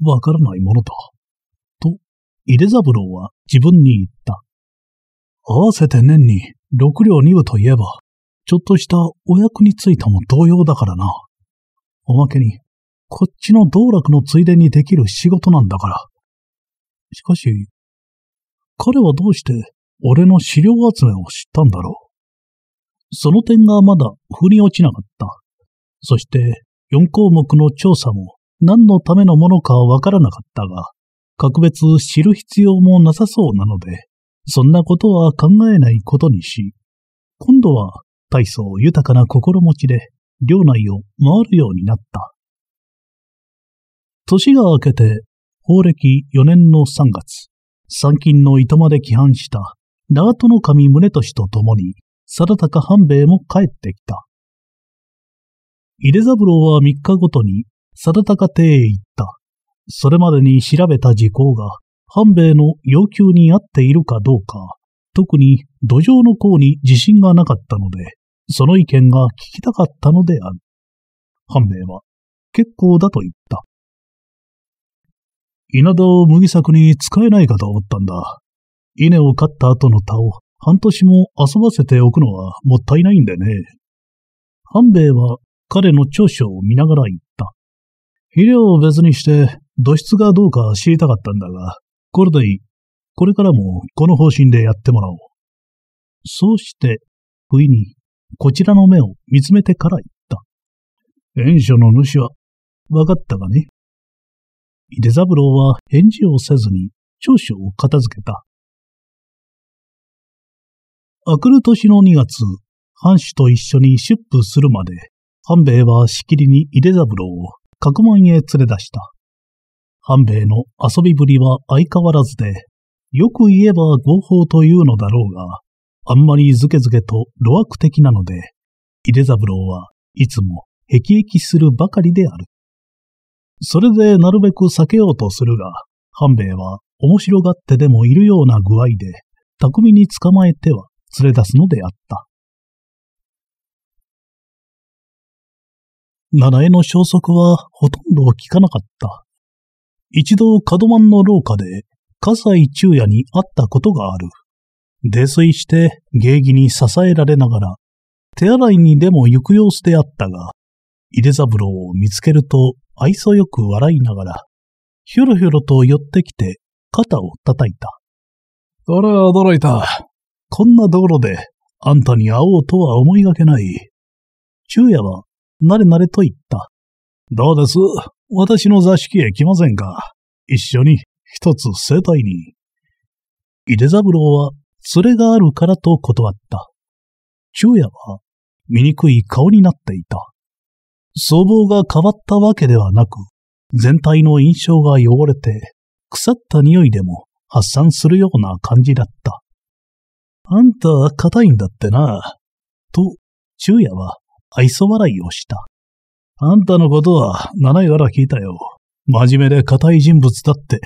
わからないものだ。と、井出三郎は自分に言った。合わせて年に6両2部といえば、ちょっとしたお役についたも同様だからな。おまけに、こっちの道楽のついでにできる仕事なんだから。しかし、彼はどうして俺の資料集めを知ったんだろう。その点がまだ腑に落ちなかった。そして、4項目の調査も何のためのものかわからなかったが、格別知る必要もなさそうなので、そんなことは考えないことにし、今度は大層豊かな心持ちで領内を回るようになった。年が明けて、法暦4年の3月、参勤の糸まで帰還した長門守宗俊と共に、貞高半兵衛も帰ってきた。井出三郎は3日ごとに貞高邸へ行った。それまでに調べた事項が半兵衛の要求に合っているかどうか、特に土壌の項に自信がなかったので、その意見が聞きたかったのである。半兵衛は結構だと言った。稲田を麦作に使えないかと思ったんだ。稲を刈った後の田を半年も遊ばせておくのはもったいないんでね。半兵衛は彼の長所を見ながら言った。肥料を別にして、土質がどうか知りたかったんだが、これでいい。これからもこの方針でやってもらおう。そうして、不意に、こちらの目を見つめてから言った。園所の主は、分かったがね。井出三郎は返事をせずに、長所を片付けた。明くる年の2月、藩主と一緒に出府するまで、藩兵衛はしきりに井出三郎を各門へ連れ出した。藩兵衛の遊びぶりは相変わらずで、よく言えば合法というのだろうが、あんまりずけずけと露悪的なので、井出三郎はいつも辟易するばかりである。それでなるべく避けようとするが、藩兵衛は面白がってでもいるような具合で、巧みに捕まえては連れ出すのであった。
奈良江の消息
はほとんど聞かなかった。一度門満の廊下で、葛西中也に会ったことがある。泥酔して芸儀に支えられながら、手洗いにでも行く様子であったが、井出三郎を見つけると愛想よく笑いながら、ひょろひょろと寄ってきて肩を叩いた。あら、驚いた。こんなところで、あんたに会おうとは思いがけない。昼夜は、なれなれと言った。どうです私の座敷へ来ませんか一緒に、一つ生態に。井出三郎は、連れがあるからと断った。昼夜は、醜い顔になっていた。相棒が変わったわけではなく、全体の印象が汚れて、腐った匂いでも発散するような感じだった。あんたは硬いんだってな。と、昼夜は愛想笑いをした。あんたのことは七夜ら聞いたよ。真面目で硬い人物だって、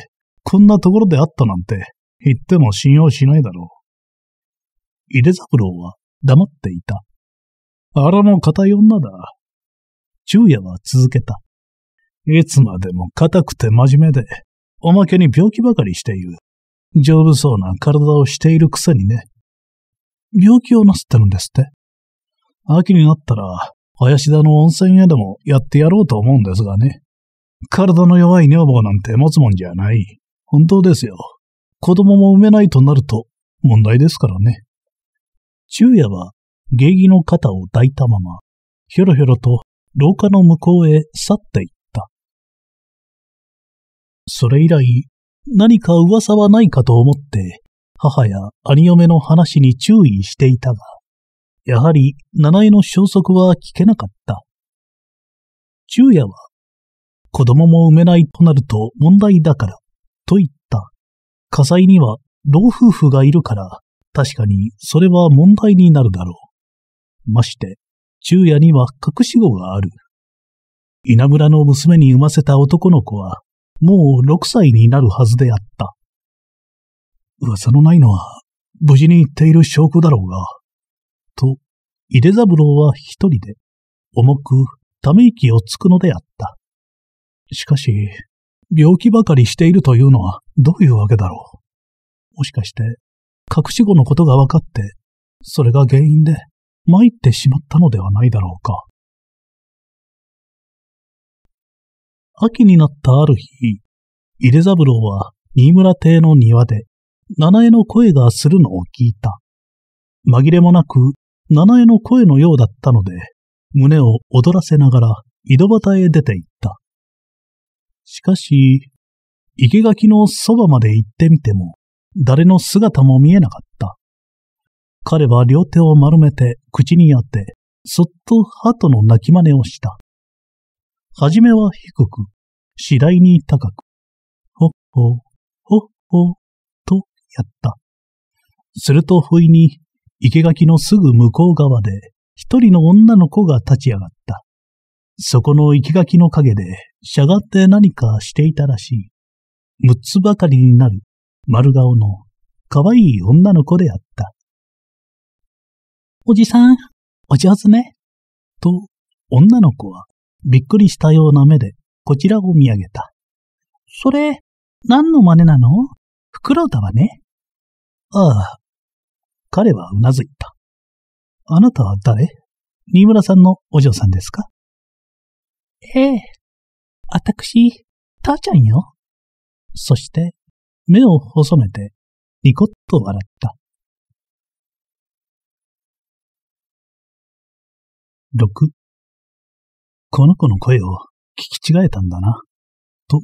こんなところであったなんて言っても信用しないだろう。井出三郎は黙っていた。あらも硬い女だ。昼夜は続けた。いつまでも硬くて真面目で、おまけに病気ばかりしている。丈夫そうな体をしているくせにね。病気をなすってるんですって。秋になったら、林田の温泉へでもやってやろうと思うんですがね。体の弱い女房なんて持つもんじゃない。本当ですよ。子供も産めないとなると問題ですからね。昼夜は芸着の肩を抱いたまま、ひょろひょろと廊下の向こうへ去っていった。それ以来、何か噂はないかと思って母や兄嫁の話に注意していたが、やはり七重の消息は聞けなかった。昼夜は、子供も産めないとなると問題だから、と言った。火災には老夫婦がいるから、確かにそれは問題になるだろう。まして、昼夜には隠し子がある。稲村の娘に産ませた男の子は、もう6歳になるはずであった。噂のないのは、無事に行っている証拠だろうが、と、井出三郎は一人で、重くため息をつくのであった。しかし、病気ばかりしているというのはどういうわけだろう。もしかして、隠し子のことが分かって、それが原因で
参ってしまったのではないだろうか。
秋になったある日、井出三郎は新村邸の庭で七重の声がするのを聞いた。紛れもなく、七重の声のようだったので、胸を躍らせながら井戸端へ出て行った。しかし、生垣のそばまで行ってみても、誰の姿も見えなかった。彼は両手を丸めて口に当て、そっと鳩の鳴き真似をした。はじめは低く、次第に高く、ほっほ、ほっほ、やった。すると不意に、生垣のすぐ向こう側で、一人の女の子が立ち上がった。そこの生垣の陰で、しゃがって何かしていたらしい。六つばかりになる、丸顔の、可愛い女の子であった。おじさん、お上手ね。と、女の子は、びっくりしたような目で、こちらを見上げた。それ、何の真似なのフク
ロウだわね。ああ。彼はうなずいた。あなたは誰新村さんのお嬢さんですかええ。あたくし、たーちゃんよ。そして、目を細めて、ニコッと笑った。六。この子の声を聞き違えたんだな、と、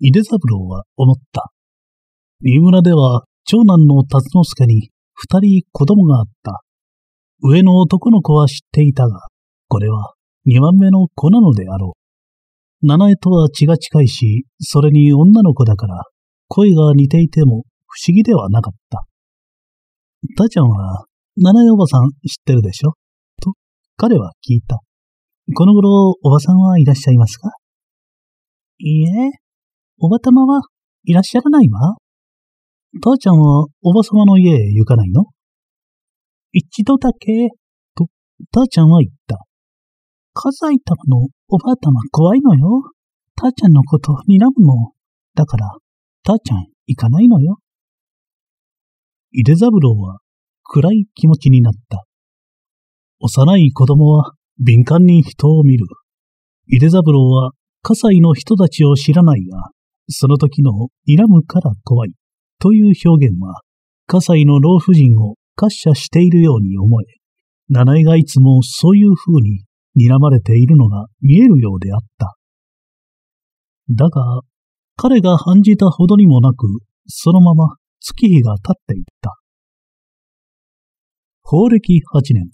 井出三郎は思った。新村
では長男の達之助に二人子供があった。上の男の子は知っていたが、これは二番目の子なのであろう。七重とは血が近いし、それに女の子だから、声が似ていても不思議ではなかった。たちゃんは、七重おばさん知ってるで
しょと、彼は聞いた。この頃、おばさんはいらっしゃいますかいいえ、おばたまはいらっしゃらないわ。ばちゃんはおばさまの家へ行かないの一度だけ、と、ばちゃんは言った。家財玉のおばあたま怖いのよ。たーちゃんのこと睨むの。だから、たーちゃん行かないのよ。
井出三郎は暗い気持ちになった。幼い子供は敏感に人を見る。井出三郎は火災の人たちを知らないが、その時の睨むから怖い。という表現は、葛西の老婦人を滑車しているように思え、七重がいつもそういう風に睨まれているのが見えるようであった。だが、彼が感じたほどにもなく、そのまま月日が経っていった。法暦8年、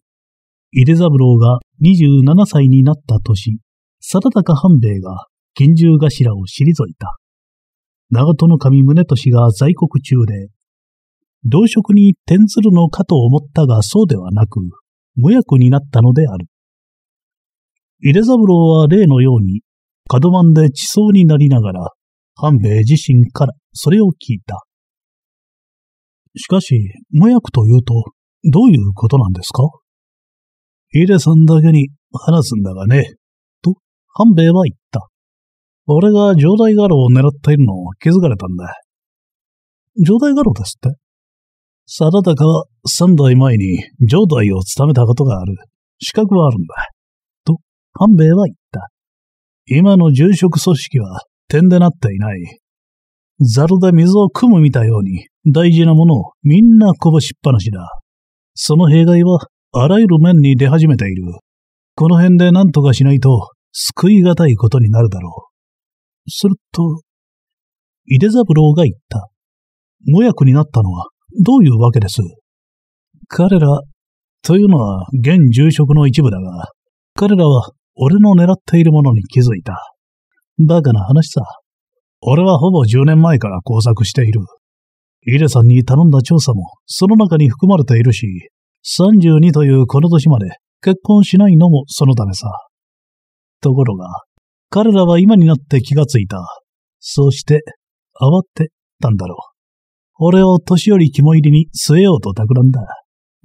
井出三郎が27歳になった年、定高半兵衛が拳銃頭を退いた。長門の神宗俊が在国中で、同職に転ずるのかと思ったがそうではなく、無役になったのである。入出三郎は例のように、角番で地層になりながら、半兵衛自身からそれを聞いた。しかし、無役というと、どういうことなんですか入出さんだけに話すんだがね、と、半兵衛は言った。俺が上代画廊を狙っているのを気づかれたんだ。上代画廊ですって定高は三代前に上代を務めたことがある。資格はあるんだ。と、半兵衛は言った。今の住職組織は点でなっていない。ザルで水を汲むみたように大事なものをみんなこぼしっぱなしだ。その弊害はあらゆる面に出始めている。この辺で何とかしないと救い難いことになるだろう。すると、井出三郎が言った。無役になったのはどういうわけです彼ら、というのは現住職の一部だが、彼らは俺の狙っているものに気づいた。バカな話さ。俺はほぼ10年前から工作している。イレさんに頼んだ調査もその中に含まれているし、32というこの年まで結婚しないのもそのためさ。ところが、彼らは今になって気がついた。そうして、慌てたんだろう。俺を年寄り肝入りに据えようと企んだ。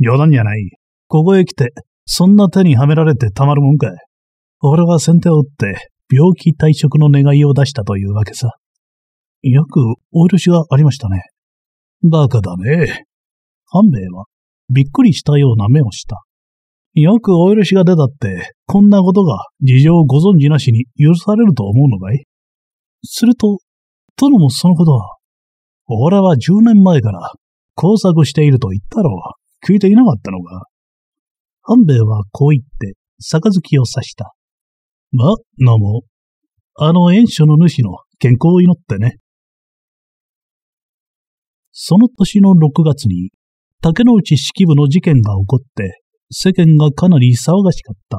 冗談じゃない。ここへ来て、そんな手にはめられてたまるもんかい。俺は先手を打って、病気退職の願いを出したというわけさ。よくお許しがありましたね。バカだね。半兵衛は、びっくりしたような目をした。よくお許しが出たって、こんなことが事情をご存知なしに許されると思うのかいすると、殿もそのことは、俺は十年前から工作していると言ったろう。聞いていなかったのか。半兵衛はこう言って、杯を刺した。ま、のも、あの園所の主の健康を祈ってね。その年の6月に、竹之内式部の事件が起こって、世間がかなり騒がしかった。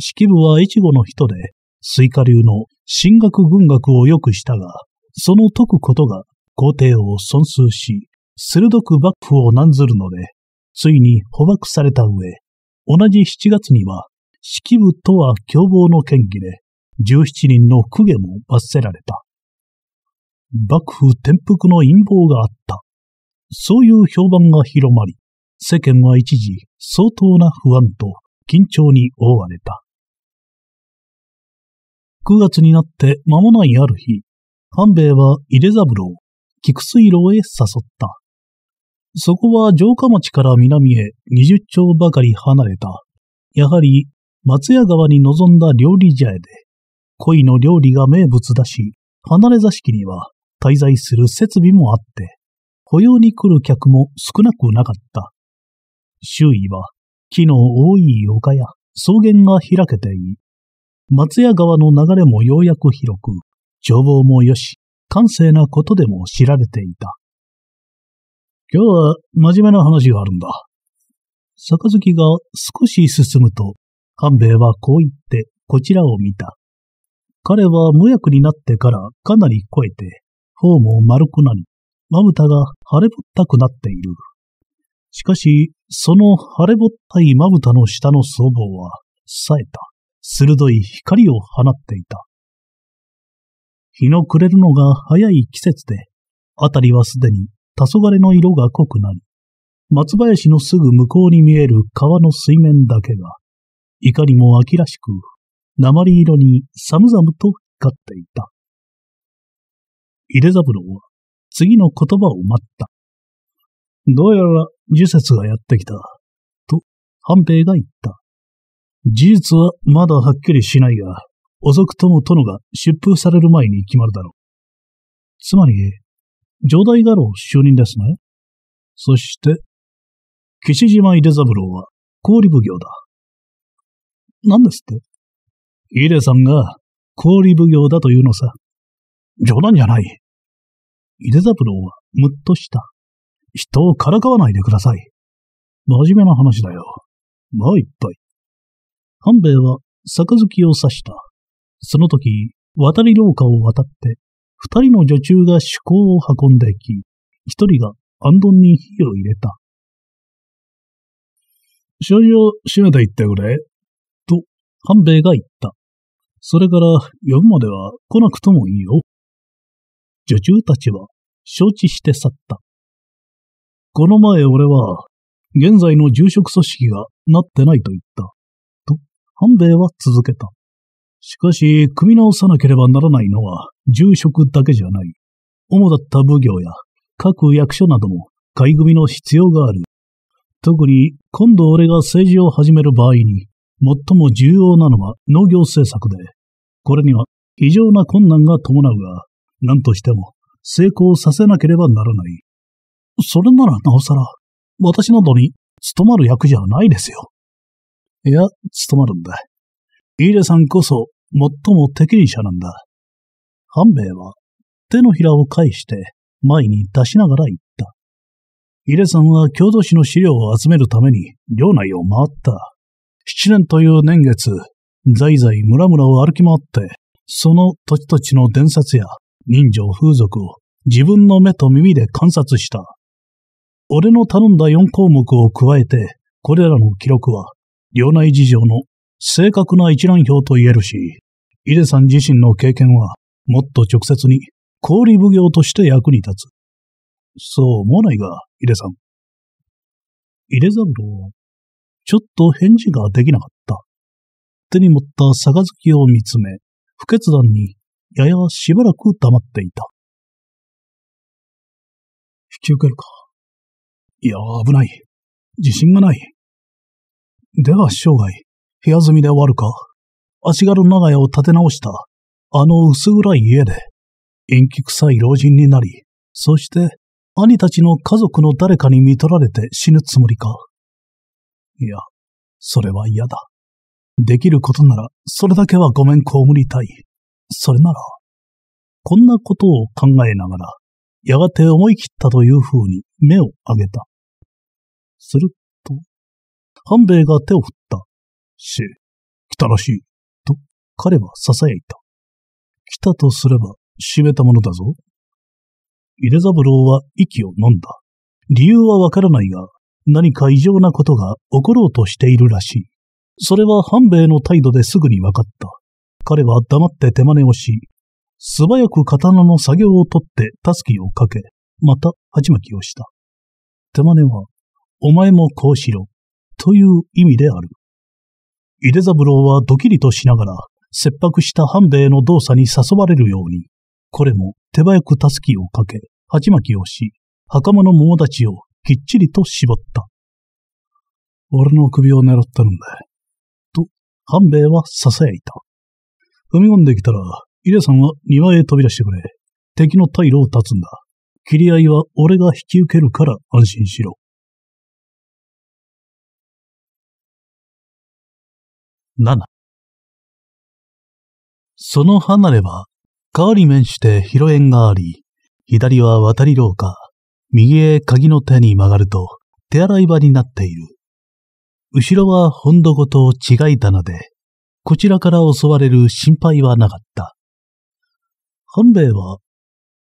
式部は越後の人で、水下流の進学軍学をよくしたが、その解くことが皇帝を損数し、鋭く幕府を難ずるので、ついに捕獲された上、同じ7月には、式部とは凶暴の嫌疑で、17人の公家も罰せられた。幕府転覆の陰謀があった。そういう評判が広まり、世間は一時相当な不安と緊張に覆われた。9月になって間もないある日、半兵衛は入れ三郎、菊水路へ誘った。そこは城下町から南へ20丁ばかり離れた、やはり松屋川に臨んだ料理茶屋で、恋の料理が名物だし、離れ座敷には滞在する設備もあって、保養に来る客も少なくなかった。周囲は木の多い丘や草原が開けていい。松屋川の流れもようやく広く、眺望もよし、閑静なことでも知られていた。今日は真面目な話があるんだ。杯が少し進むと、半兵衛はこう言ってこちらを見た。彼は無役になってからかなり肥えて、頬も丸くなり、まぶたが腫れぼったくなっている。しかし、その腫れぼったいまぶたの下の僧帽は、冴えた、鋭い光を放っていた。日の暮れるのが早い季節で、あたりはすでに黄昏の色が濃くなり、松林のすぐ向こうに見える川の水面だけが、いかにも秋らしく、鉛色に寒々と光っていた。井出三郎は次の言葉を待った。どうやら呪説がやってきた。と、半兵衛が言った。事実はまだはっきりしないが、遅くとも殿が出封される前に決まるだろう。つまり、城代家老就任ですね。そして、岸島井出三郎は氷奉
行だ。何ですって井出さんが氷奉行だというのさ。冗談じゃない。井出三郎はむっとした。人をからかわないでください。真面目な話だよ。ま
あいっぱい。半兵衛は、杯を刺した。その時、渡り廊下を渡って、二人の女中が趣向を運んでいき、一
人が安頓に火を入れた。醤油を
閉めていってくれ。と、半兵衛が言った。それから、呼ぶまでは来なくともいいよ。女中たちは、承知して去った。この前俺は、現在の住職組織がなってないと言った。と、半兵衛は続けた。しかし、組み直さなければならないのは、住職だけじゃない。主だった奉行や、各役所なども、買い組の必要がある。特に、今度俺が政治を始める場合に、最も重要なのは農業政策で、これには非常な困難が伴うが、何としても成功させなければならない。それならなおさら、私などに務まる役じゃないですよ。いや、務まるんだ。ー出さんこそ、最も適任者なんだ。半兵衛は、手のひらを返して、前に出しながら言った。ー出さんは郷土史の資料を集めるために、領内を回った。七年という年月、在々村々を歩き回って、その土地土地の伝説や人情風俗を自分の目と耳で観察した。俺の頼んだ4項目を加えて、これらの記録は、領内事情の正確な一覧表と言えるし、井出さん自身の経験は、もっと直接に、氷奉行として役に立つ。そう思わないが、井出さん。井出三郎は、ちょっと返
事ができなかった。手に持った杯を見つめ、不決断に、ややしばらく黙っていた。引き受けるか。いや、危ない。自信がない。で
は、生涯、部屋住みで終わるか。足軽長屋を建て直した、あの薄暗い家で、陰気臭い老人になり、そして、兄たちの家族の誰かに見取られて死ぬつもりか。いや、それは嫌だ。できることなら、それだけはごめんこむりたい。それなら、こんなことを考えながら、やがて思い切ったという
風に目を上げた。すると、半兵衛が手を振った。し、来たらしい。と、彼は囁いた。
来たとすれば、閉めたものだぞ。井出三郎は息を飲んだ。理由はわからないが、何か異常なことが起ころうとしているらしい。それは半兵衛の態度ですぐにわかった。彼は黙って手真似をし、素早く刀の作業を取ってタスキをかけ、また鉢巻きをした。手真似はお前もこうしろ、という意味である。井ブ三郎はドキリとしながら、切迫した半兵衛の動作に誘われるように、これも手早くたすきをかけ、鉢巻きをし、袴の桃立ちをきっちりと絞った。俺の首を狙ってるんだ。と、半兵衛は囁いた。踏み込んできたら、イデさんは庭へ飛び出してくれ。敵の退路を断つんだ。切り合いは俺が引
き受けるから安心しろ。7その離れ
は、川に面して広縁があり、左は渡り廊下、右へ鍵の手に曲がると手洗い場になっている。後ろは本土ごと違い棚で、こちらから襲われる心配はなかった。半兵衛は、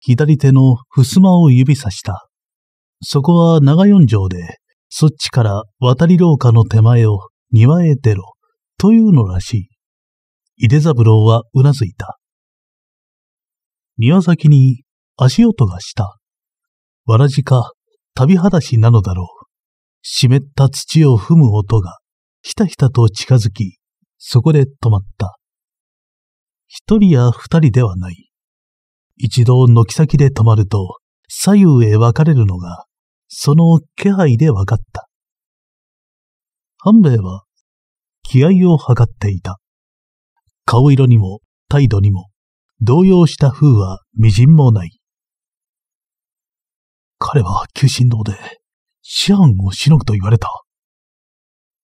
左手の襖を指さした。そこは長四条で、そっちから渡り廊下の手前を庭へ出ろ。というのらしい。井出三郎はうなずいた。庭先に足音がした。わらじか、旅はだしなのだろう。湿った土を踏む音が、ひたひたと近づき、そこで止まった。一人や二人ではない。一度軒先で止まると、左右へ分かれるのが、その気配で分かった。半兵衛は気合を測っていた。顔色にも態度にも動揺した風は微塵もない。彼は急進堂で、シアンをしのぐと言われた。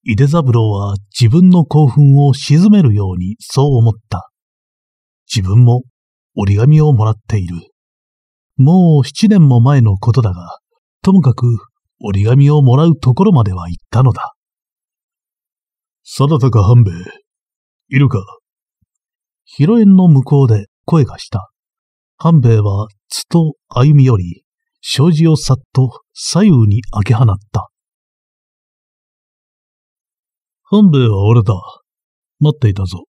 井ブ三郎は自分の興奮を鎮めるようにそう思った。自分も折り紙をもらっている。もう七年も前のことだが、ともかく折り紙をもらうところまでは行ったのだ。定高か半兵衛、いるか広縁の向こうで声がした。半兵衛は、つと歩み寄り、障子をさっと左右に開け放った。半兵衛は俺だ。待っていたぞ。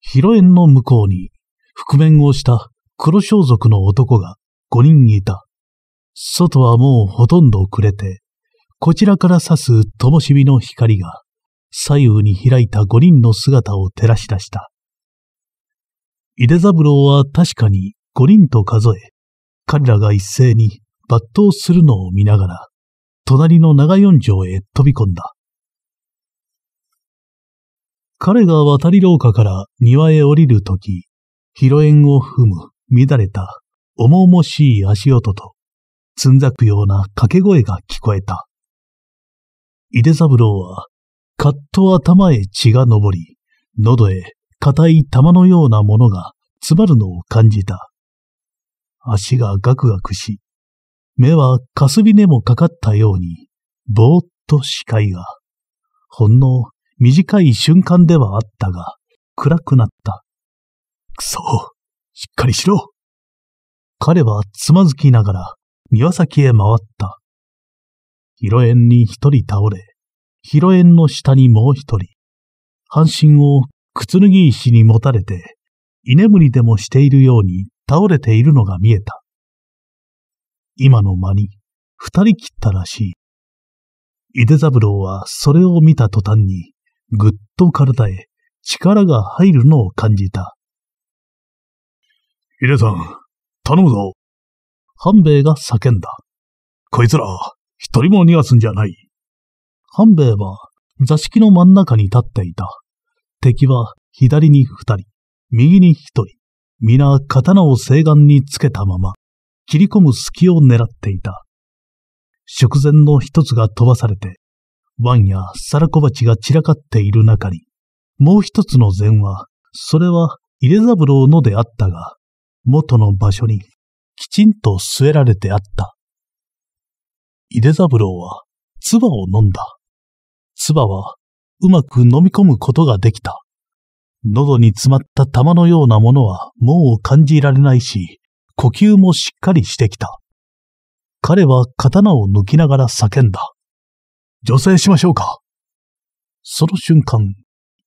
広縁の向こうに、覆面をした黒装束の男が五人いた。外はもうほとんど暮れて、こちらから差す灯火の光が左右に開いた五人の姿を照らし出した。井出三郎は確かに五人と数え、彼らが一斉に抜刀するのを見ながら、隣の長四条へ飛び込んだ。彼が渡り廊下から庭へ降りるとき、広縁を踏む乱れた重々しい足音と、つんざくような掛け声が聞こえた。井出三郎はかっと頭へ血が昇り、喉へ硬い玉のようなものが詰まるのを感じた。足がガクガクし、目はかすびねもかかったように、ぼーっと視界が、ほんの短い瞬間ではあったが、暗くなった。くそ、しっかりしろ。彼はつまずきながら庭先へ回った。広縁に一人倒れ、広縁の下にもう一人、半身をくつぬぎ石に持たれて、居眠りでもしているように倒れているのが見えた。今の間に二人切ったらしい。井出三郎はそれを見た途端に、ぐっと体へ力が入るのを感じた。井出さん、頼むぞ。半兵衛が叫んだ。こいつら、一人も逃がすんじゃない。半兵衛は座敷の真ん中に立っていた。敵は左に二人、右に一人、皆刀を西岸につけたまま、切り込む隙を狙っていた。食前の一つが飛ばされて、腕や皿小鉢が散らかっている中に、もう一つの禅は、それは入れ三郎のであったが、元の場所にきちんと据えられてあった。入れ三郎は唾を飲んだ。唾はうまく飲み込むことができた。喉に詰まった玉のようなものはもう感じられないし、呼吸もしっかりしてきた。彼は刀を抜きながら叫んだ。女性しましょうか。その瞬間、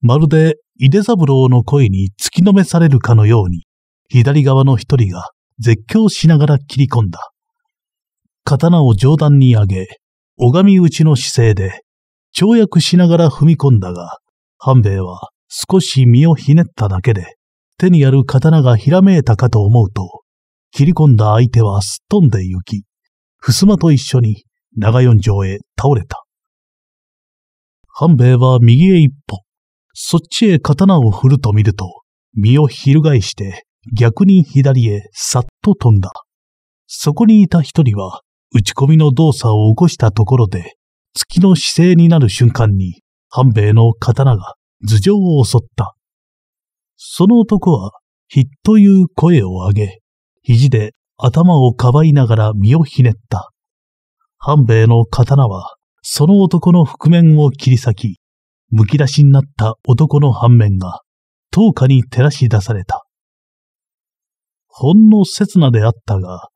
まるで井出三郎の声に突きのめされるかのように、左側の一人が絶叫しながら切り込んだ。刀を上段に上げ、拝み打ちの姿勢で跳躍しながら踏み込んだが、半兵衛は少し身をひねっただけで、手にある刀がひらめいたかと思うと、切り込んだ相手はすっ飛んで行き、襖と一緒に長四条へ倒れた。半兵衛は右へ一歩、そっちへ刀を振ると見ると、身を翻して、逆に左へさっと飛んだ。そこにいた一人は、打ち込みの動作を起こしたところで、月の姿勢になる瞬間に、半兵衛の刀が頭上を襲った。その男は、ひっという声を上げ、肘で頭をかばいながら身をひねった。半兵衛の刀は、その男の覆面を切り裂き、むき出しになった男の反面が、灯火に照らし出された。ほんの刹那であったが、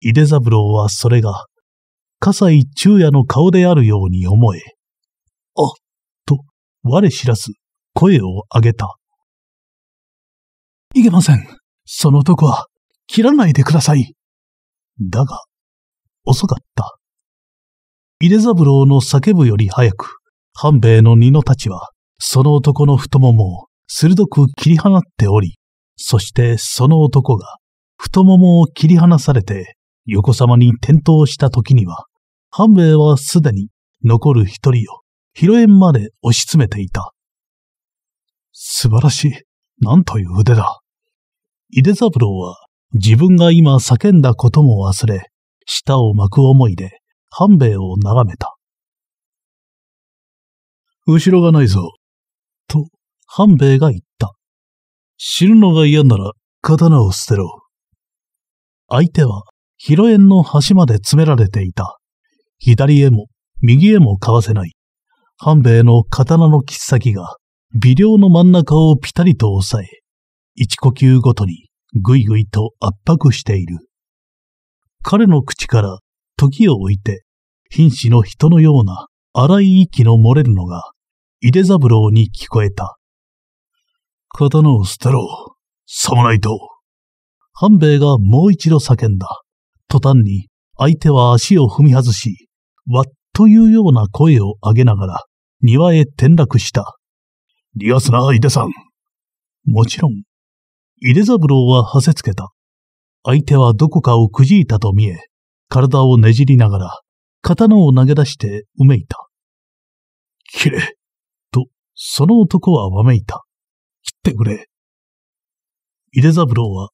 井出三郎はそれが葛西中也の顔であるように思え、あ、と、我知らず、声を上げた。いけません。その男は、切らないでください。だが、遅かった。井出三郎の叫ぶより早く、半兵衛の二のたちは、その男の太ももを鋭く切り放っており、そしてその男が太ももを切り離されて横さまに転倒した時には、半兵衛はすでに残る一人を広縁まで押し詰めていた。素晴らしい。なんという腕だ。井出三郎は自分が今叫んだことも忘れ、舌を巻く思いで半兵衛を眺めた。後ろがないぞ。と、半兵衛が言った。死ぬのが嫌なら刀を捨てろ。相手は、広縁の端まで詰められていた。左へも右へもかわせない。半兵衛の刀の切っ先が微量の真ん中をピタリと押さえ、一呼吸ごとにぐいぐいと圧迫している。彼の口から時を置いて、瀕死の人のような荒い息の漏れるのが、井出三郎に聞こえた。刀を捨てろ、さもないと。半兵衛がもう一度叫んだ。途端に相手は足を踏み外し、わっというような声を上げながら、庭へ転落した。リアスナー、井出さん。もちろん、井出三郎は馳せつけた。相手はどこかをくじいたと見え、体をねじりながら、刀を投げ出してうめいた。切れ、と、その男はわめいた。切ってくれ。井出三郎は、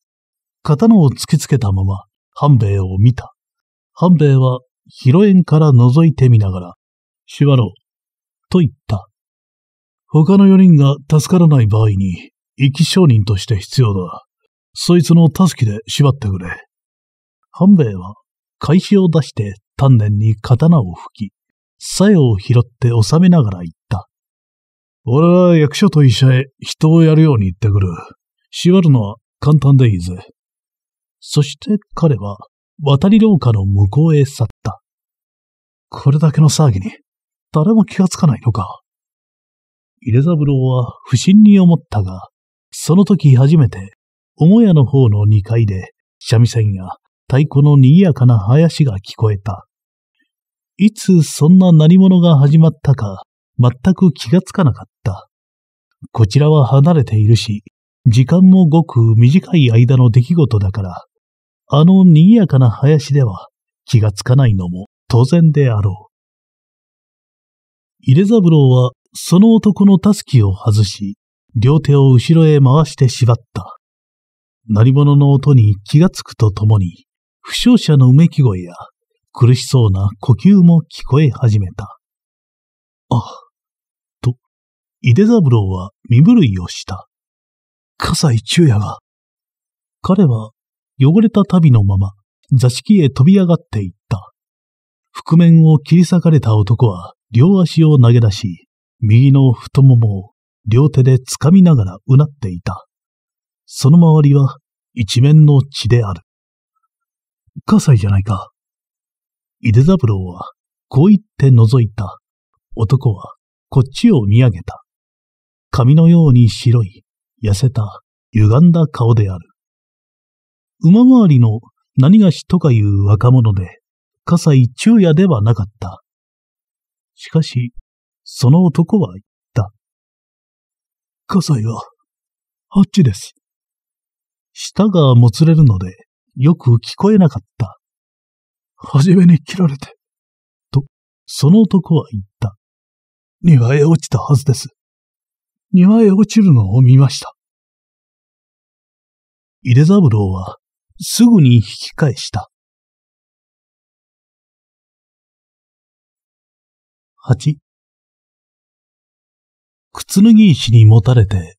刀を突きつけたまま、半兵衛を見た。半兵衛は広縁から覗いてみながら、縛ろう、と言った。他の4人が助からない場合に、生き証人として必要だ。そいつの助けで縛ってくれ。半兵衛は、会費を出して丹念に刀を吹き、鞘を拾って収めながら言った。俺は役所と医者へ人をやるように言ってくる。縛るのは簡単でいいぜ。そして彼は渡り廊下の向こうへ去った。これだけの騒ぎに、誰も気がつかないのか。入れ三郎は不審に思ったが、その時初めて、母屋の方の2階で、三味線や太鼓の賑やかな林が聞こえた。いつそんな何者が始まったか、全く気がつかなかった。こちらは離れているし、時間もごく短い間の出来事だから、あの賑やかな林では気がつかないのも当然であろう。入三郎はその男のたすきを外し、両手を後ろへ回して縛った。鳴り物の音に気がつくとともに、負傷者のうめき声や苦しそうな呼吸も聞こえ始めた。あ、と、井出三郎は身震いをした。笠井中也が。彼は汚れた足袋のまま、座敷へ飛び上がっていった。覆面を切り裂かれた男は、両足を投げ出し、右の太ももを両手で掴みながらうなっていた。その周りは一面の血である。火災じゃないか。井出三郎はこう言って覗いた。男はこっちを見上げた。髪のように白い、痩せた、歪んだ顔である。馬回りの何がしとかいう若者で、笠井中夜ではなかった。しかし、その男は言った。笠井は、あっちです。舌がもつれるので、よく聞こえなかった。はじめに切られて。と、その男は言った。庭へ落ちたはずです。
庭へ落ちるのを見ました。井出三郎はすぐに引き返した。8
靴脱ぎ石にもたれて、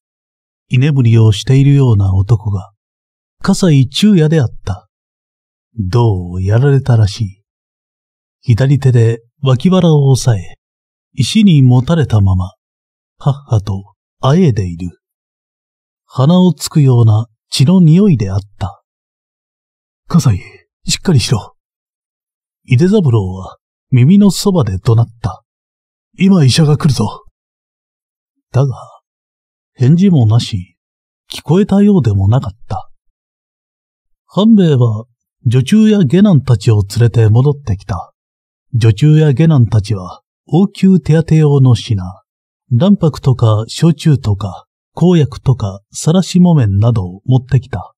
居眠りをしているような男が、笠井中夜であった。どうやられたらしい。左手で脇腹を押さえ、石にもたれたまま、母とあえいでいる。鼻をつくような血の匂いであった。笠井、しっかりしろ。井出三郎は耳のそばで怒鳴った。今医者が来るぞ。だが、返事もなし、聞こえたようでもなかった。半兵衛は、女中や下男たちを連れて戻ってきた。女中や下男たちは、応急手当用の品、卵白とか焼酎とか、公薬とか、さらし木綿などを持ってきた。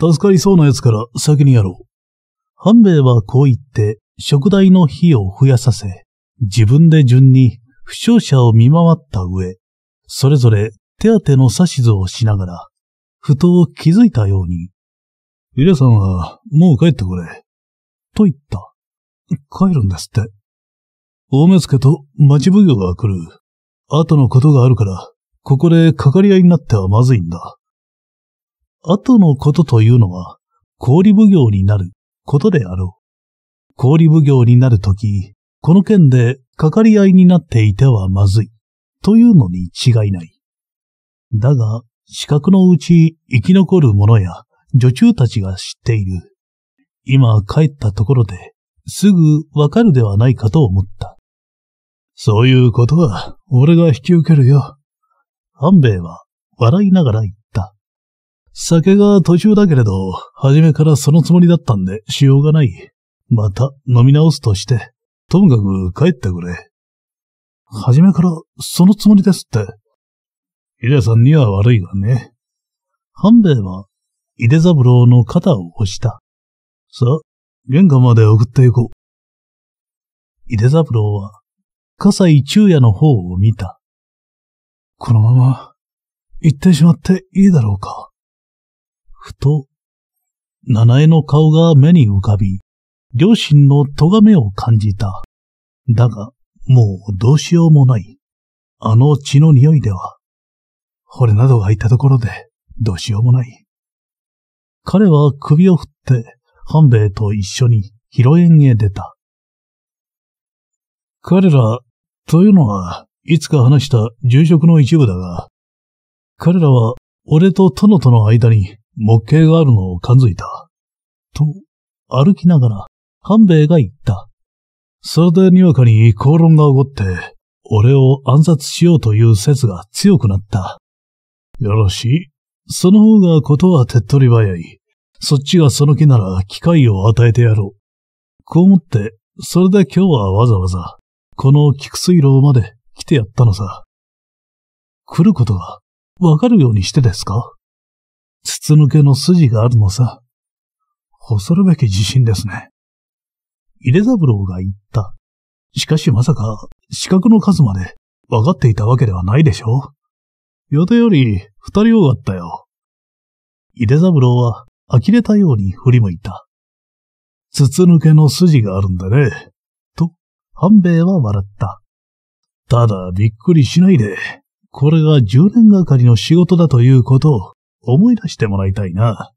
助かりそうな奴から先にやろう。半兵衛はこう言って、食代の費を増やさせ、自分で順に負傷者を見回った上、それぞれ手当の指図をしながら、ふと気づいたように、イレさんはもう帰ってくれ。と言った。帰るんですって。大目付と町奉行が来る。後のことがあるから、ここでかかり合いになってはまずいんだ。後のことというのは、氷奉行になることであろう。氷奉行になるとき、この件でかかり合いになっていてはまずい、というのに違いない。だが、資格のうち生き残る者や女中たちが知っている。今帰ったところで、すぐわかるではないかと思った。そういうことは、俺が引き受けるよ。安兵衛は笑いながら言酒が途中だけれど、初めからそのつもりだったんでしようがない。また飲み直すとして、ともかく帰ってくれ。初めからそのつもりですって。イデさんには悪いがね。半兵衛は、イデ三郎の肩を押した。さあ、玄関まで送っていこう。イデ三郎は、笠井中也の方を見た。このまま、行ってしまっていいだろうか。ふと、七重の顔が目に浮かび、両親の咎めを感じた。だが、もうどうしようもない。あの血の匂いでは、惚れなどがいたところで、どうしようもない。彼は首を振って、半兵衛と一緒に広縁へ出た。彼ら、というのは、いつか話した住職の一部だが、彼らは、俺と殿との間に模型があるのを感づいた。と、歩きながら、半兵衛が言った。それでにわかに口論が起こって、俺を暗殺しようという説が強くなった。よろしいその方がことは手っ取り早い。そっちがその気なら機会を与えてやろう。こう思って、それで今日はわざわざ、この菊水楼まで来てやったのさ。来ることは、わかるようにしてですか筒抜けの筋があるのさ。恐るべき自信ですね。入れ三郎が言った。しかしまさか、資格の数まで分かっていたわけではないでしょう。予定より二人多かったよ。入れ三郎は呆れたように振り向いた。筒抜けの筋があるんだね。と、半兵衛は笑った。ただびっくりしないで、これが10年がかりの仕事だということを思い出してもらいたいな。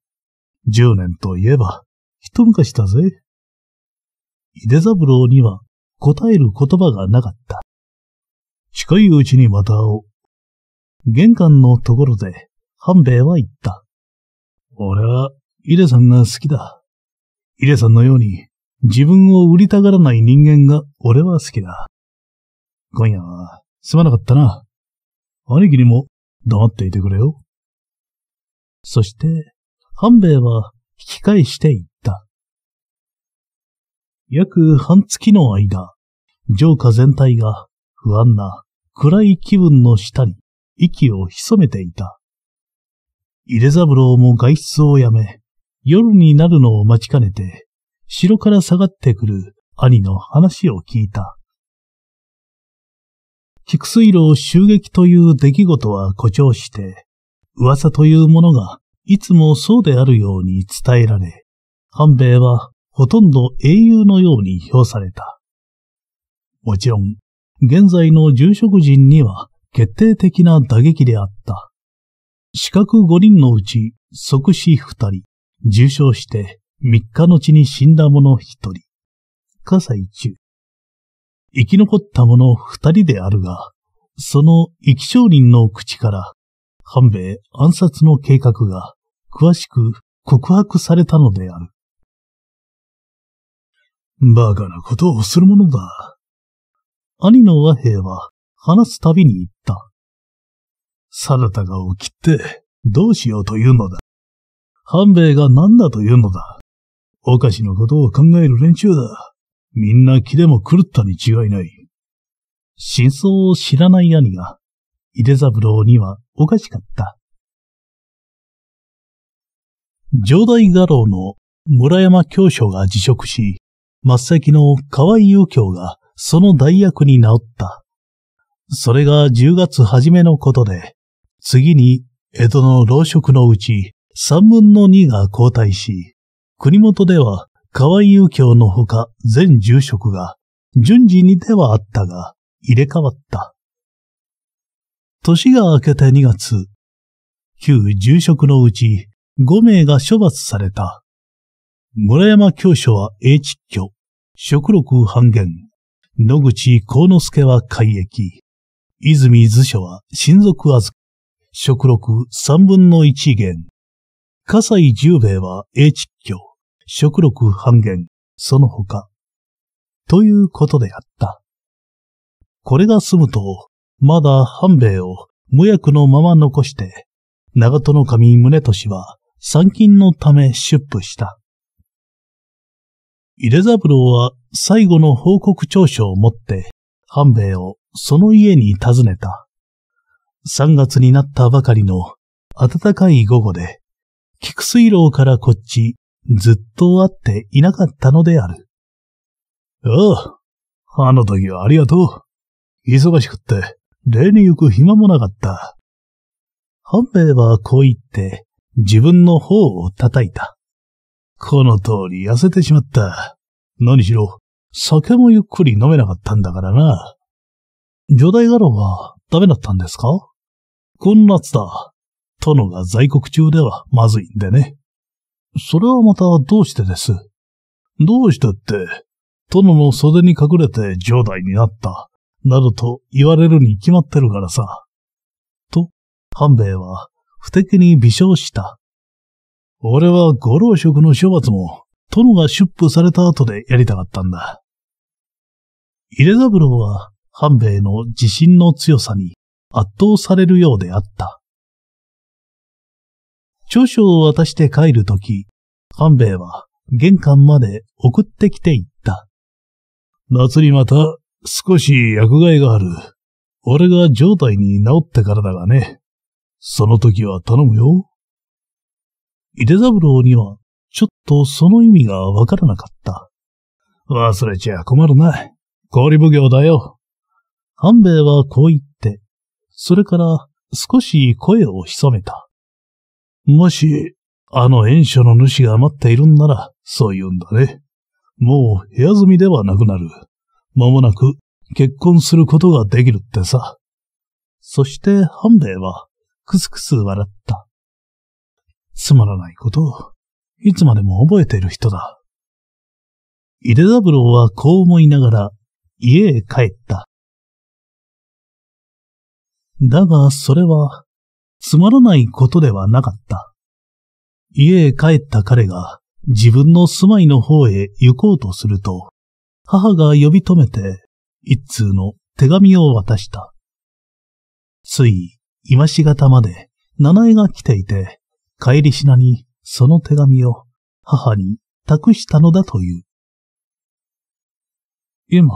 10年といえば、一昔だぜ。井出三郎には答える言葉がなかった。近いうちにまた会おう。玄関のところで、半兵衛は言った。俺は、井出さんが好きだ。井出さんのように、自分を売りたがらない人間が俺は好きだ。今夜は、すまなかったな。兄貴にも黙っていてくれよ。そして、半兵衛は引き返していった。約半月の間、城下全体が不安な暗い気分の下に息を潜めていた。入れ三郎も外出をやめ、夜になるのを待ちかねて、城から下がってくる兄の話を聞いた。菊水路襲撃という出来事は誇張して、噂というものが、いつもそうであるように伝えられ、半兵衛はほとんど英雄のように評された。もちろん、現在の住職人には決定的な打撃であった。四角五人のうち即死二人、重傷して三日のちに死んだ者一人、火災中。生き残った者二人であるが、その生き証人の口から半米暗殺の計画が詳しく告白されたのである。バカなことをするものだ。兄の和平は話すたびに言った。サラタが起きてどうしようというのだ。半米が何だというのだ。お菓子のことを考える連中だ。みんな気でも狂ったに違いない。真相を知らない兄が井出三郎にはおかしかった。上代画廊の村山教書が辞職し、末席の河合右京がその代役に直った。それが10月初めのことで、次に江戸の老職のうち3分の2が交代し、国元では河合右京のほか全住職が順次にではあったが入れ替わった。年が明けて2月、旧住職のうち5名が処罰された。村山教書は英知居、食録半減、野口幸之助は改役、泉図書は親族預け、食録3分の1減、笠井十兵衛は英知居、食録半減、その他。ということであった。これが済むと、まだ半兵衛を無役のまま残して、長門の神宗俊は参勤のため出布した。井出三郎は最後の報告調書を持って、半兵衛をその家に訪ねた。三月になったばかりの暖かい午後で、菊水楼からこっちずっと会っていなかったのである。ああ、あの時はありがとう。忙しくって礼に行く暇もなかった。半兵衛はこう言って、自分の方を叩いた。この通り痩せてしまった。何しろ、酒もゆっくり飲めなかったんだからな。女大画廊はダメだったんですかこんなつだ。殿が在国中ではまずいんでね。それはまたどうしてですどうしてって、殿の袖に隠れて女大になった。などと言われるに決まってるからさ。と、半兵衛は不敵に微笑した。俺は五老職の処罰も、殿が出布された後でやりたかったんだ。入三郎は、半兵衛の自信の強さに圧倒されるようであった。著書を渡して帰るとき、半兵衛は玄関まで送ってきていった。夏にまた少し薬害がある。俺が状態に治ってからだがね。その時は頼むよ。井手三郎には、ちょっとその意味がわからなかった。忘れちゃ困るな。氷奉行だよ。半兵衛はこう言って、それから少し声を潜めた。もし、あの園所の主が待っているんなら、そう言うんだね。もう部屋住みではなくなる。間もなく結婚することができるってさ。そして半兵衛はくすくす笑った。つまらないことをいつまでも覚えている人だ。井出三郎は
こう思いながら家へ帰った。
だがそれはつまらないことではなかった。家へ帰った彼が自分の住まいの方へ行こうとすると、母が呼び止めて、一通の手紙を渡した。つい、今しがたまで、七重が来ていて、帰りしなにその手紙を母に託したのだという。今、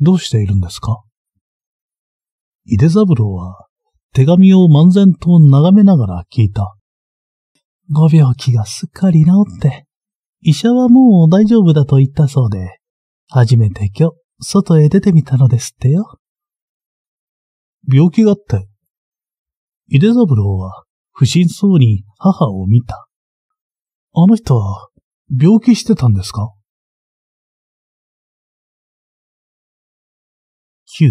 どうしているんですか井出三郎は手紙を漫然と眺めながら聞いた。ご病気がすっかり治って、医者はもう大丈夫だと言ったそうで、初めて今日、外へ出てみたのですってよ。病気があって。ザブ三郎は不審そうに母を見た。あの人は病気してたんですか ?9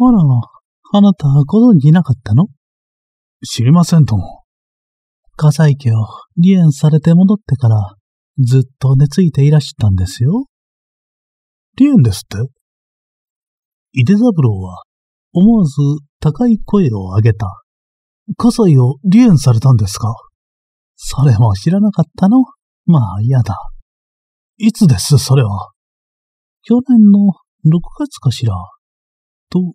あら、あなたご存じなかったの知りませんとも。火災家を離縁されて戻ってからずっと寝ついていらしたんですよ。リて言ですってザブ三郎は思わず高い声を上げた。火災を離縁されたんですかそれも知らなかったのまあ嫌だ。
いつですそれは。去年の6月かしら。と、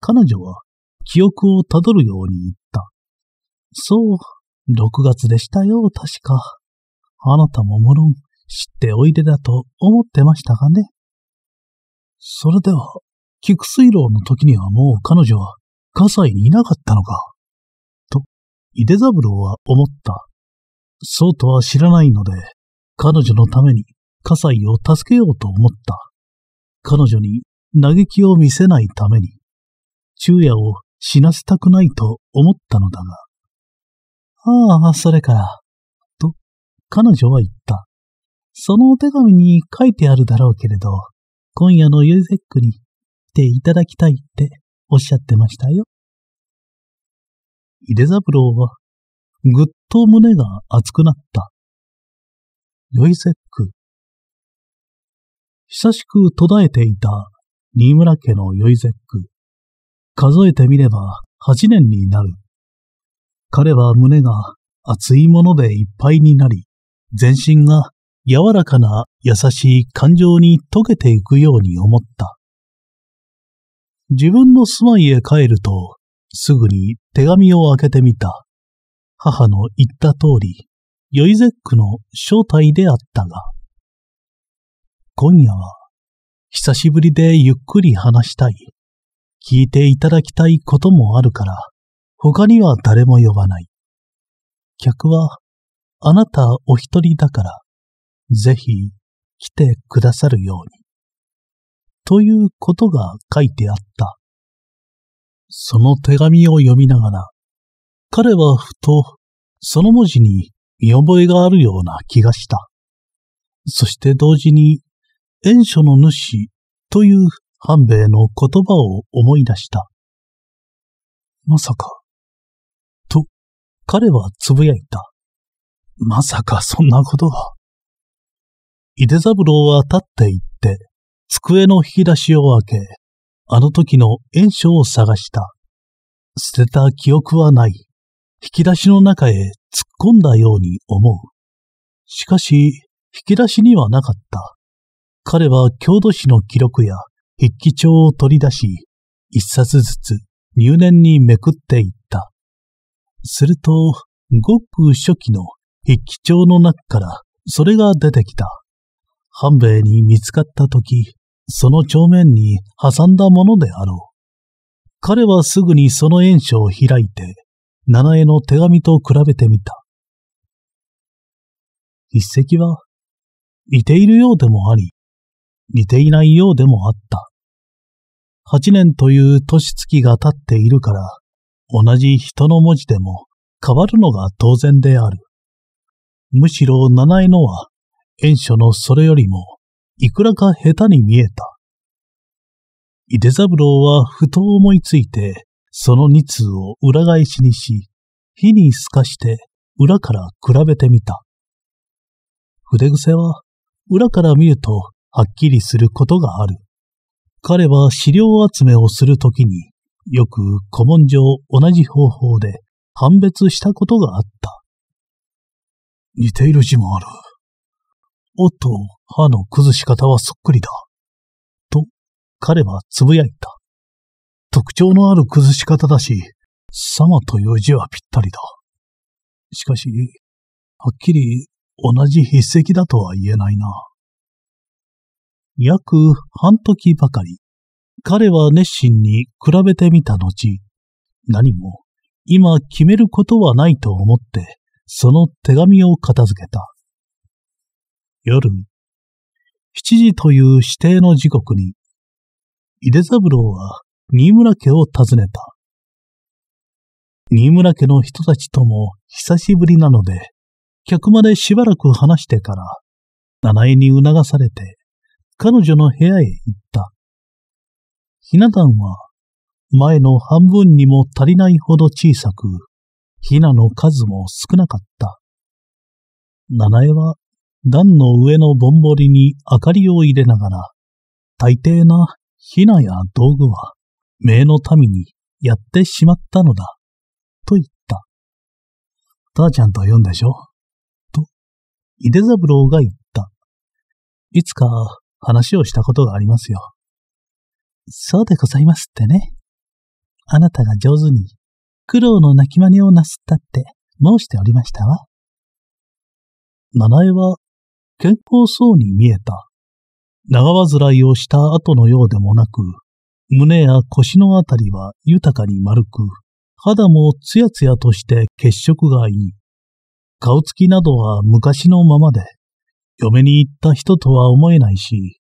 彼女は記憶をたどるように言った。そう、6月でしたよ、確か。あなたももろん知っておいでだと思ってましたかね。それでは、菊水楼の時にはもう彼女は葛西にいなかったのか。と、井出三郎は思った。そうとは知らないので、彼女のために葛西を助けようと思った。彼女に嘆きを見せないために、昼夜を死なせたくないと思ったのだが。ああ、それから、彼女は言った。そのお手紙に書いてあるだろうけれど、今夜のユーゼックに来ていただきたいっ
ておっしゃってましたよ。井出三郎はぐっと胸が熱くなった。ユイゼック。
久しく途絶えていた新村家のヨイゼック。数えてみれば8年になる。彼は胸が熱いものでいっぱいになり、全身が柔らかな優しい感情に溶けていくように思った。自分の住まいへ帰ると、すぐに手紙を開けてみた。母の言った通り、ヨイゼックの正体であったが、今夜は、久しぶりでゆっくり話したい。聞いていただきたいこともあるから、他には誰も呼ばない。客はあなたお一人だから、ぜひ来てくださるように。ということが書いてあった。その手紙を読みながら、彼はふとその文字に見覚えがあるような気がした。そして同時に、遠書の主という半兵衛の言葉を思い出した。まさか、と彼はつぶやいた。まさかそんなことは。井出三郎は立って行って、机の引き出しを開け、あの時の炎症を探した。捨てた記憶はない。引き出しの中へ突っ込んだように思う。しかし、引き出しにはなかった。彼は郷土史の記録や筆記帳を取り出し、一冊ずつ入念にめくっていった。すると、ごく初期の筆記帳の中からそれが出てきた。半兵衛に見つかった時、その帳面に挟んだものであろう。彼はすぐにその演書を開いて、七重の手紙と比べてみた。筆跡は、似ているようでもあり、似ていないようでもあった。八年という年月が経っているから、同じ人の文字でも変わるのが当然である。むしろ七重のは、遠書のそれよりも、いくらか下手に見えた。井出三郎はふと思いついて、その二通を裏返しにし、火に透かして裏から比べてみた。筆癖は裏から見るとはっきりすることがある。彼は資料集めをするときによく古文書を同じ方法で判別したことがあった。似ている字もある。おっと、歯の崩し方はそっくりだ。と、彼はつぶやいた。特徴のある崩し方だし、様という字はぴったりだ。しかし、はっきり同じ筆跡だとは言えないな。約半時ばかり、彼は熱心に比べてみた後、何も今決めることはないと思ってその手紙を片付けた。夜、7時という指定の時刻に、井出三郎は新村家を訪ねた。新村家の人たちとも久しぶりなので、客までしばらく話してから、七重に促されて、彼女の部屋へ行った。ひな壇は、前の半分にも足りないほど小さく、ヒナの数も少なかった。七重は段の上のぼんぼりに明かりを入れながら、大抵なヒナや道具は、名の民にやってしまったのだ、と言った。たーちゃんと読んでしょと、井出三郎が言った。いつか話をしたことがありますよ。そうでございますってね。あなたが上手に苦労の泣き真似をなすったって申しておりましたわ。七重は健康そうに見えた。長患いをした後のようでもなく、胸や腰のあたりは豊かに丸く、肌もツヤツヤとして血色がいい。顔つきなどは昔のままで、嫁に行った人とは思えないし、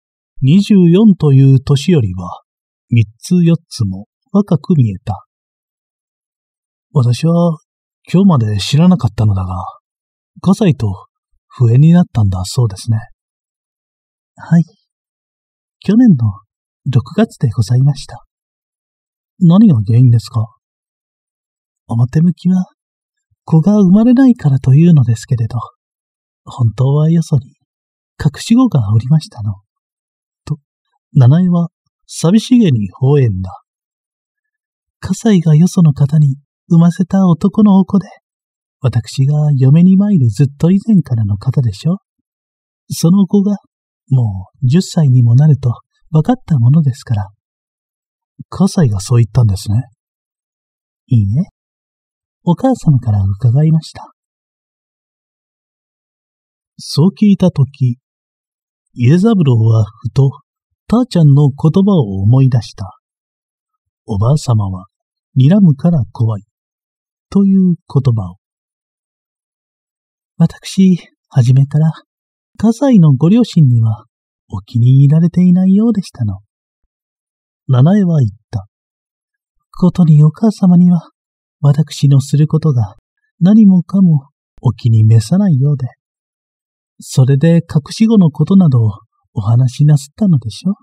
24という年よりは、3つ4つも若く見えた。私は今日まで知らなかったのだが、火災と笛になったんだそうですね。
はい。去年の6月でございました。
何が原因ですか表向きは子が生まれないからというのですけれど、本当はよそに隠し子がおりましたの。と、七重は寂しげに放んだ。火災がよその方に産ませた男のお子で、私が嫁に参るずっと以前からの方でしょその子が、もう10歳にもなると分かったものですから。葛西がそう言ったんですね。いいえ。お母様から伺いまし
た。そう聞いたとき、家
三郎はふと、ターちゃんの言葉を思い出した。おばあ様は、睨むから怖い。という言葉を。私、はじめから、家財のご両親にはお気に入られていないようでしたの。七重は言った。ことにお母様には、私のすることが何もかもお気に召さないようで。それで隠し子のことなどをお話しなすったのでしょ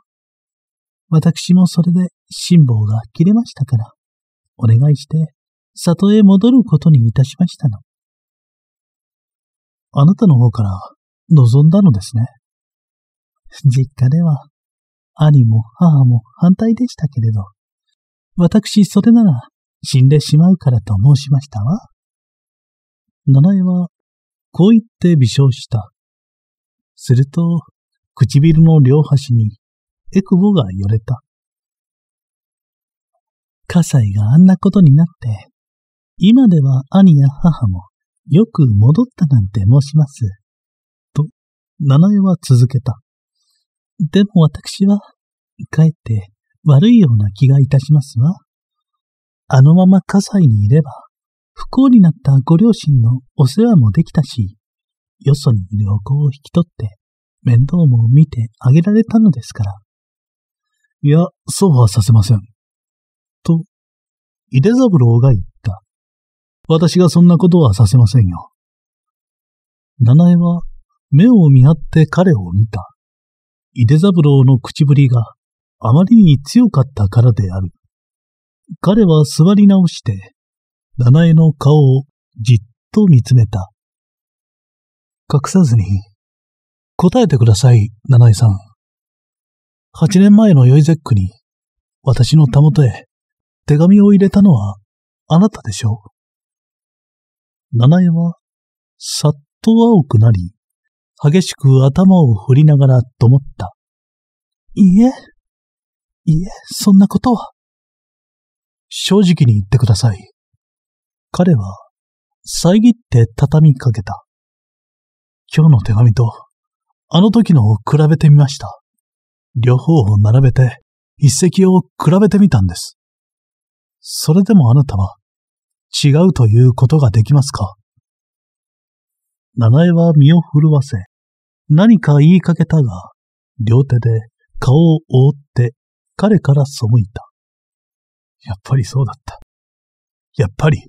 私もそれで辛抱が切れましたから、お願いして里へ戻ることにいたしましたの。
あなたの方から望んだのですね。
実家では、兄も母も反対でしたけれど、私それなら死んでしまうからと申しましたわ。七重は、こう言って微笑した。すると、唇の両端にエクボがよれた。火災があんなことになって、今では兄や母も、よく戻ったなんて申します。と、七重は続けた。でも私は、かえって悪いような気がいたしますわ。あのまま火災にいれば、不幸になったご両親のお世話もできたし、よそに旅行子を引き取って、面倒も見てあげられたのですから。いや、そうはさせません。と、井出三郎が言っ私がそんなことはさせませんよ。七ナは目を見張って彼を見た。井出三郎の口ぶりがあまりに強かったからである。彼は座り直して、七ナの顔をじっと見つめた。隠さずに、答えてください、
七ナさん。八年前のヨイゼックに、私のたもとへ
手紙を入れたのはあなたでしょう。七重は、さっと青くなり、激しく頭を振りながらと思った。いえ、いえ、そんなことは。
正直に言ってください。彼は、遮って
畳みかけた。今日の手紙と、あの時のを比べてみました。両方を並べて、一石を比べてみたんです。それでもあなたは、違うということができますか七重は身を震わせ、何か言いかけたが、両手で顔を覆って彼から背いた。やっぱりそうだった。やっぱり。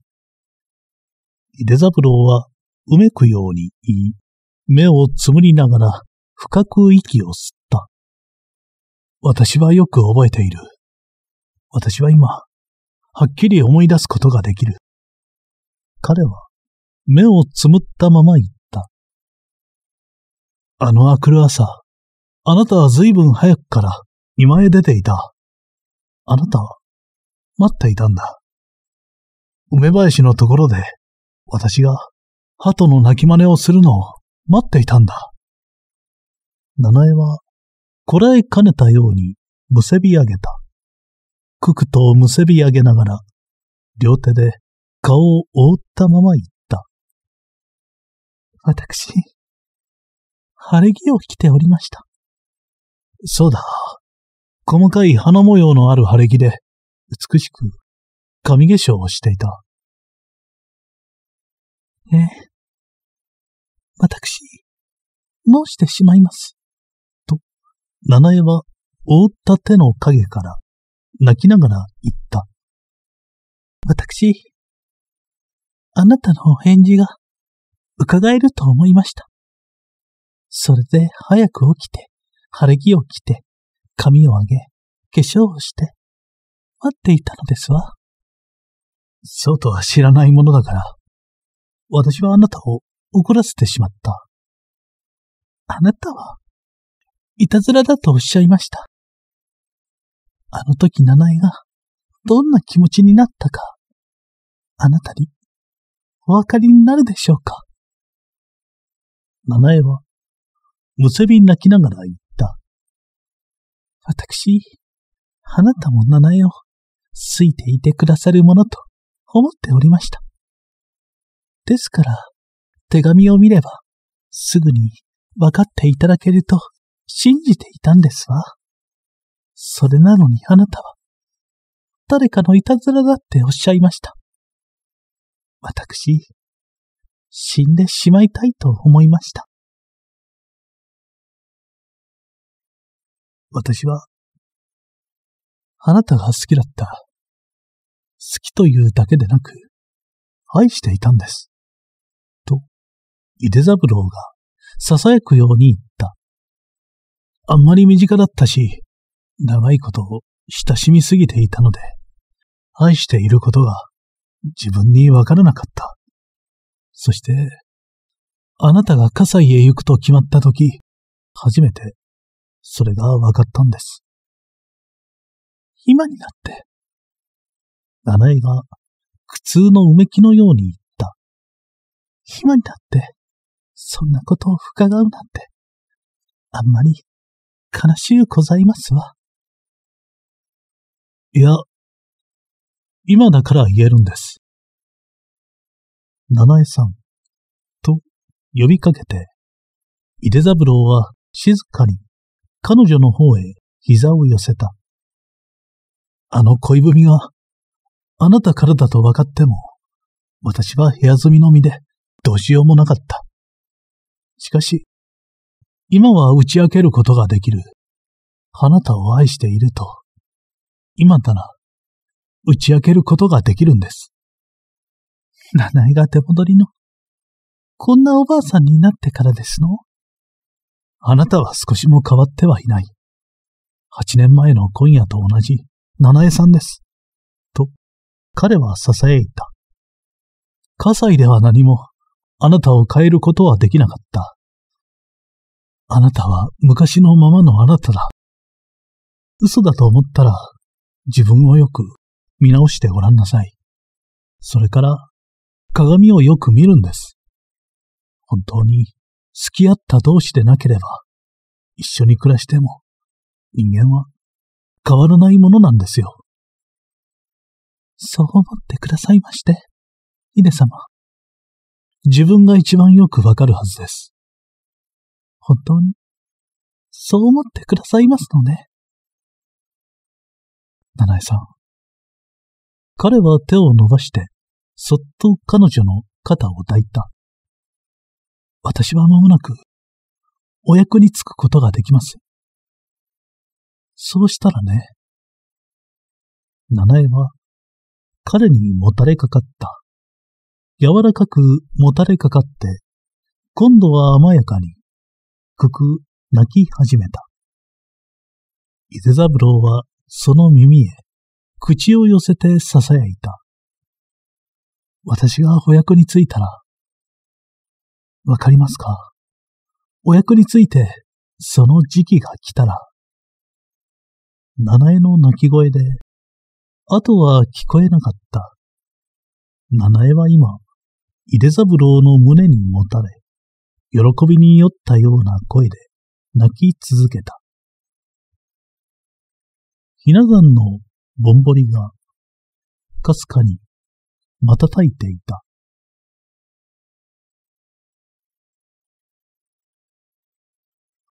井出三郎はうめくように言い、目をつむりながら深く息を吸った。私はよく覚えている。私は今、
はっきり思い出すことができる。彼は目をつむったまま言った。あの明くる朝、
あなたは随分早くから今へ出ていた。あなたは待っていたんだ。梅林のところで私が鳩の鳴き真似をするのを待っていたんだ。七重はこらえかねたようにむせび上げた。くくとむせび上げながら両手で顔を覆ったまま言った。
私、晴れ着を着ておりました。そうだ。細かい花模様のある晴れ着で、美しく、髪化粧をしていた。ええ。私、申してしまいます。と、七重は覆った手の影から泣きながら言った。私、あなたのお返事が伺えると思いました。それで早く起きて、晴れ着を着て、髪を上げ、化粧をして、待っていたのですわ。そうとは知らないものだから、私はあなたを怒らせてしまった。あなたは、いたずらだとおっしゃいました。あの時七重が、どんな気持ちになったか、あなたにお分かりになるでしょうか。七重は、むせび泣きながら言った。私、あなたも七重を、好
いていてくださるものと思っておりました。ですから、手紙を見れば、すぐに分かっていただけると信じていたんですわ。それなのにあなたは、誰
かのいたずらだっておっしゃいました。私、死んでしまいたいと思いました。私は、あなたが好きだった。好きというだけでなく、愛していたんです。
と、井出三郎が囁くように言った。あんまり身近だったし、長いことを親しみすぎていたので、愛していることが自分にわからなかった。そし
て、あなたが葛西へ行くと決まった時、初めて、それが分かったんです。今になって。七重が、苦痛のうめきのように言った。今になって、そんなことを伺うなんて、あんまり、悲しゅうございますわ。いや、今だから言えるんです。七重さん、と呼びかけて、井手三郎は静かに
彼女の方へ膝を寄せた。あの恋文があなたからだと分かっても、私は部屋住みの身でどうしようもなかった。しかし、今は打ち明けることが
できる。あなたを愛していると、今な
打ち明けることができるんです。七重が手戻りの。こんなおばあさんになってからですのあなたは少しも変わってはいない。八年前の今夜と同じ七重さんです。と、彼は囁いた。葛西では何も、あなたを変えることはできなかった。あなたは昔のま
まのあなただ。嘘だと思ったら、自分をよく
見直してごらんなさい。それから、鏡をよく見るんです。本当に、付き合った同士でなければ、一緒に暮
らしても、人間は変わらないものなんですよ。そう思ってくださいまして、ヒデ様。自分が一番よくわかるはずです。本当に、そう思ってくださいますのね。七恵さん。
彼は手を伸ばして、そっと彼女の肩を抱いた。私は間もなく、お役に着くことができます。
そうしたらね。七重は、彼にもたれかかった。柔らかくもたれかかって、今度は甘やかに、くく泣き始めた。伊勢三郎はその耳へ口を寄せて囁いた。私がお役に着いたら、わかりますかお役について、その時期が来たら、七重の泣き声で、あとは
聞こえなかった。七重は今、井出三郎の胸にもたれ、喜びに酔ったような声で泣き続け
た。ひな壇のぼんぼりが、かすかに、瞬いていた。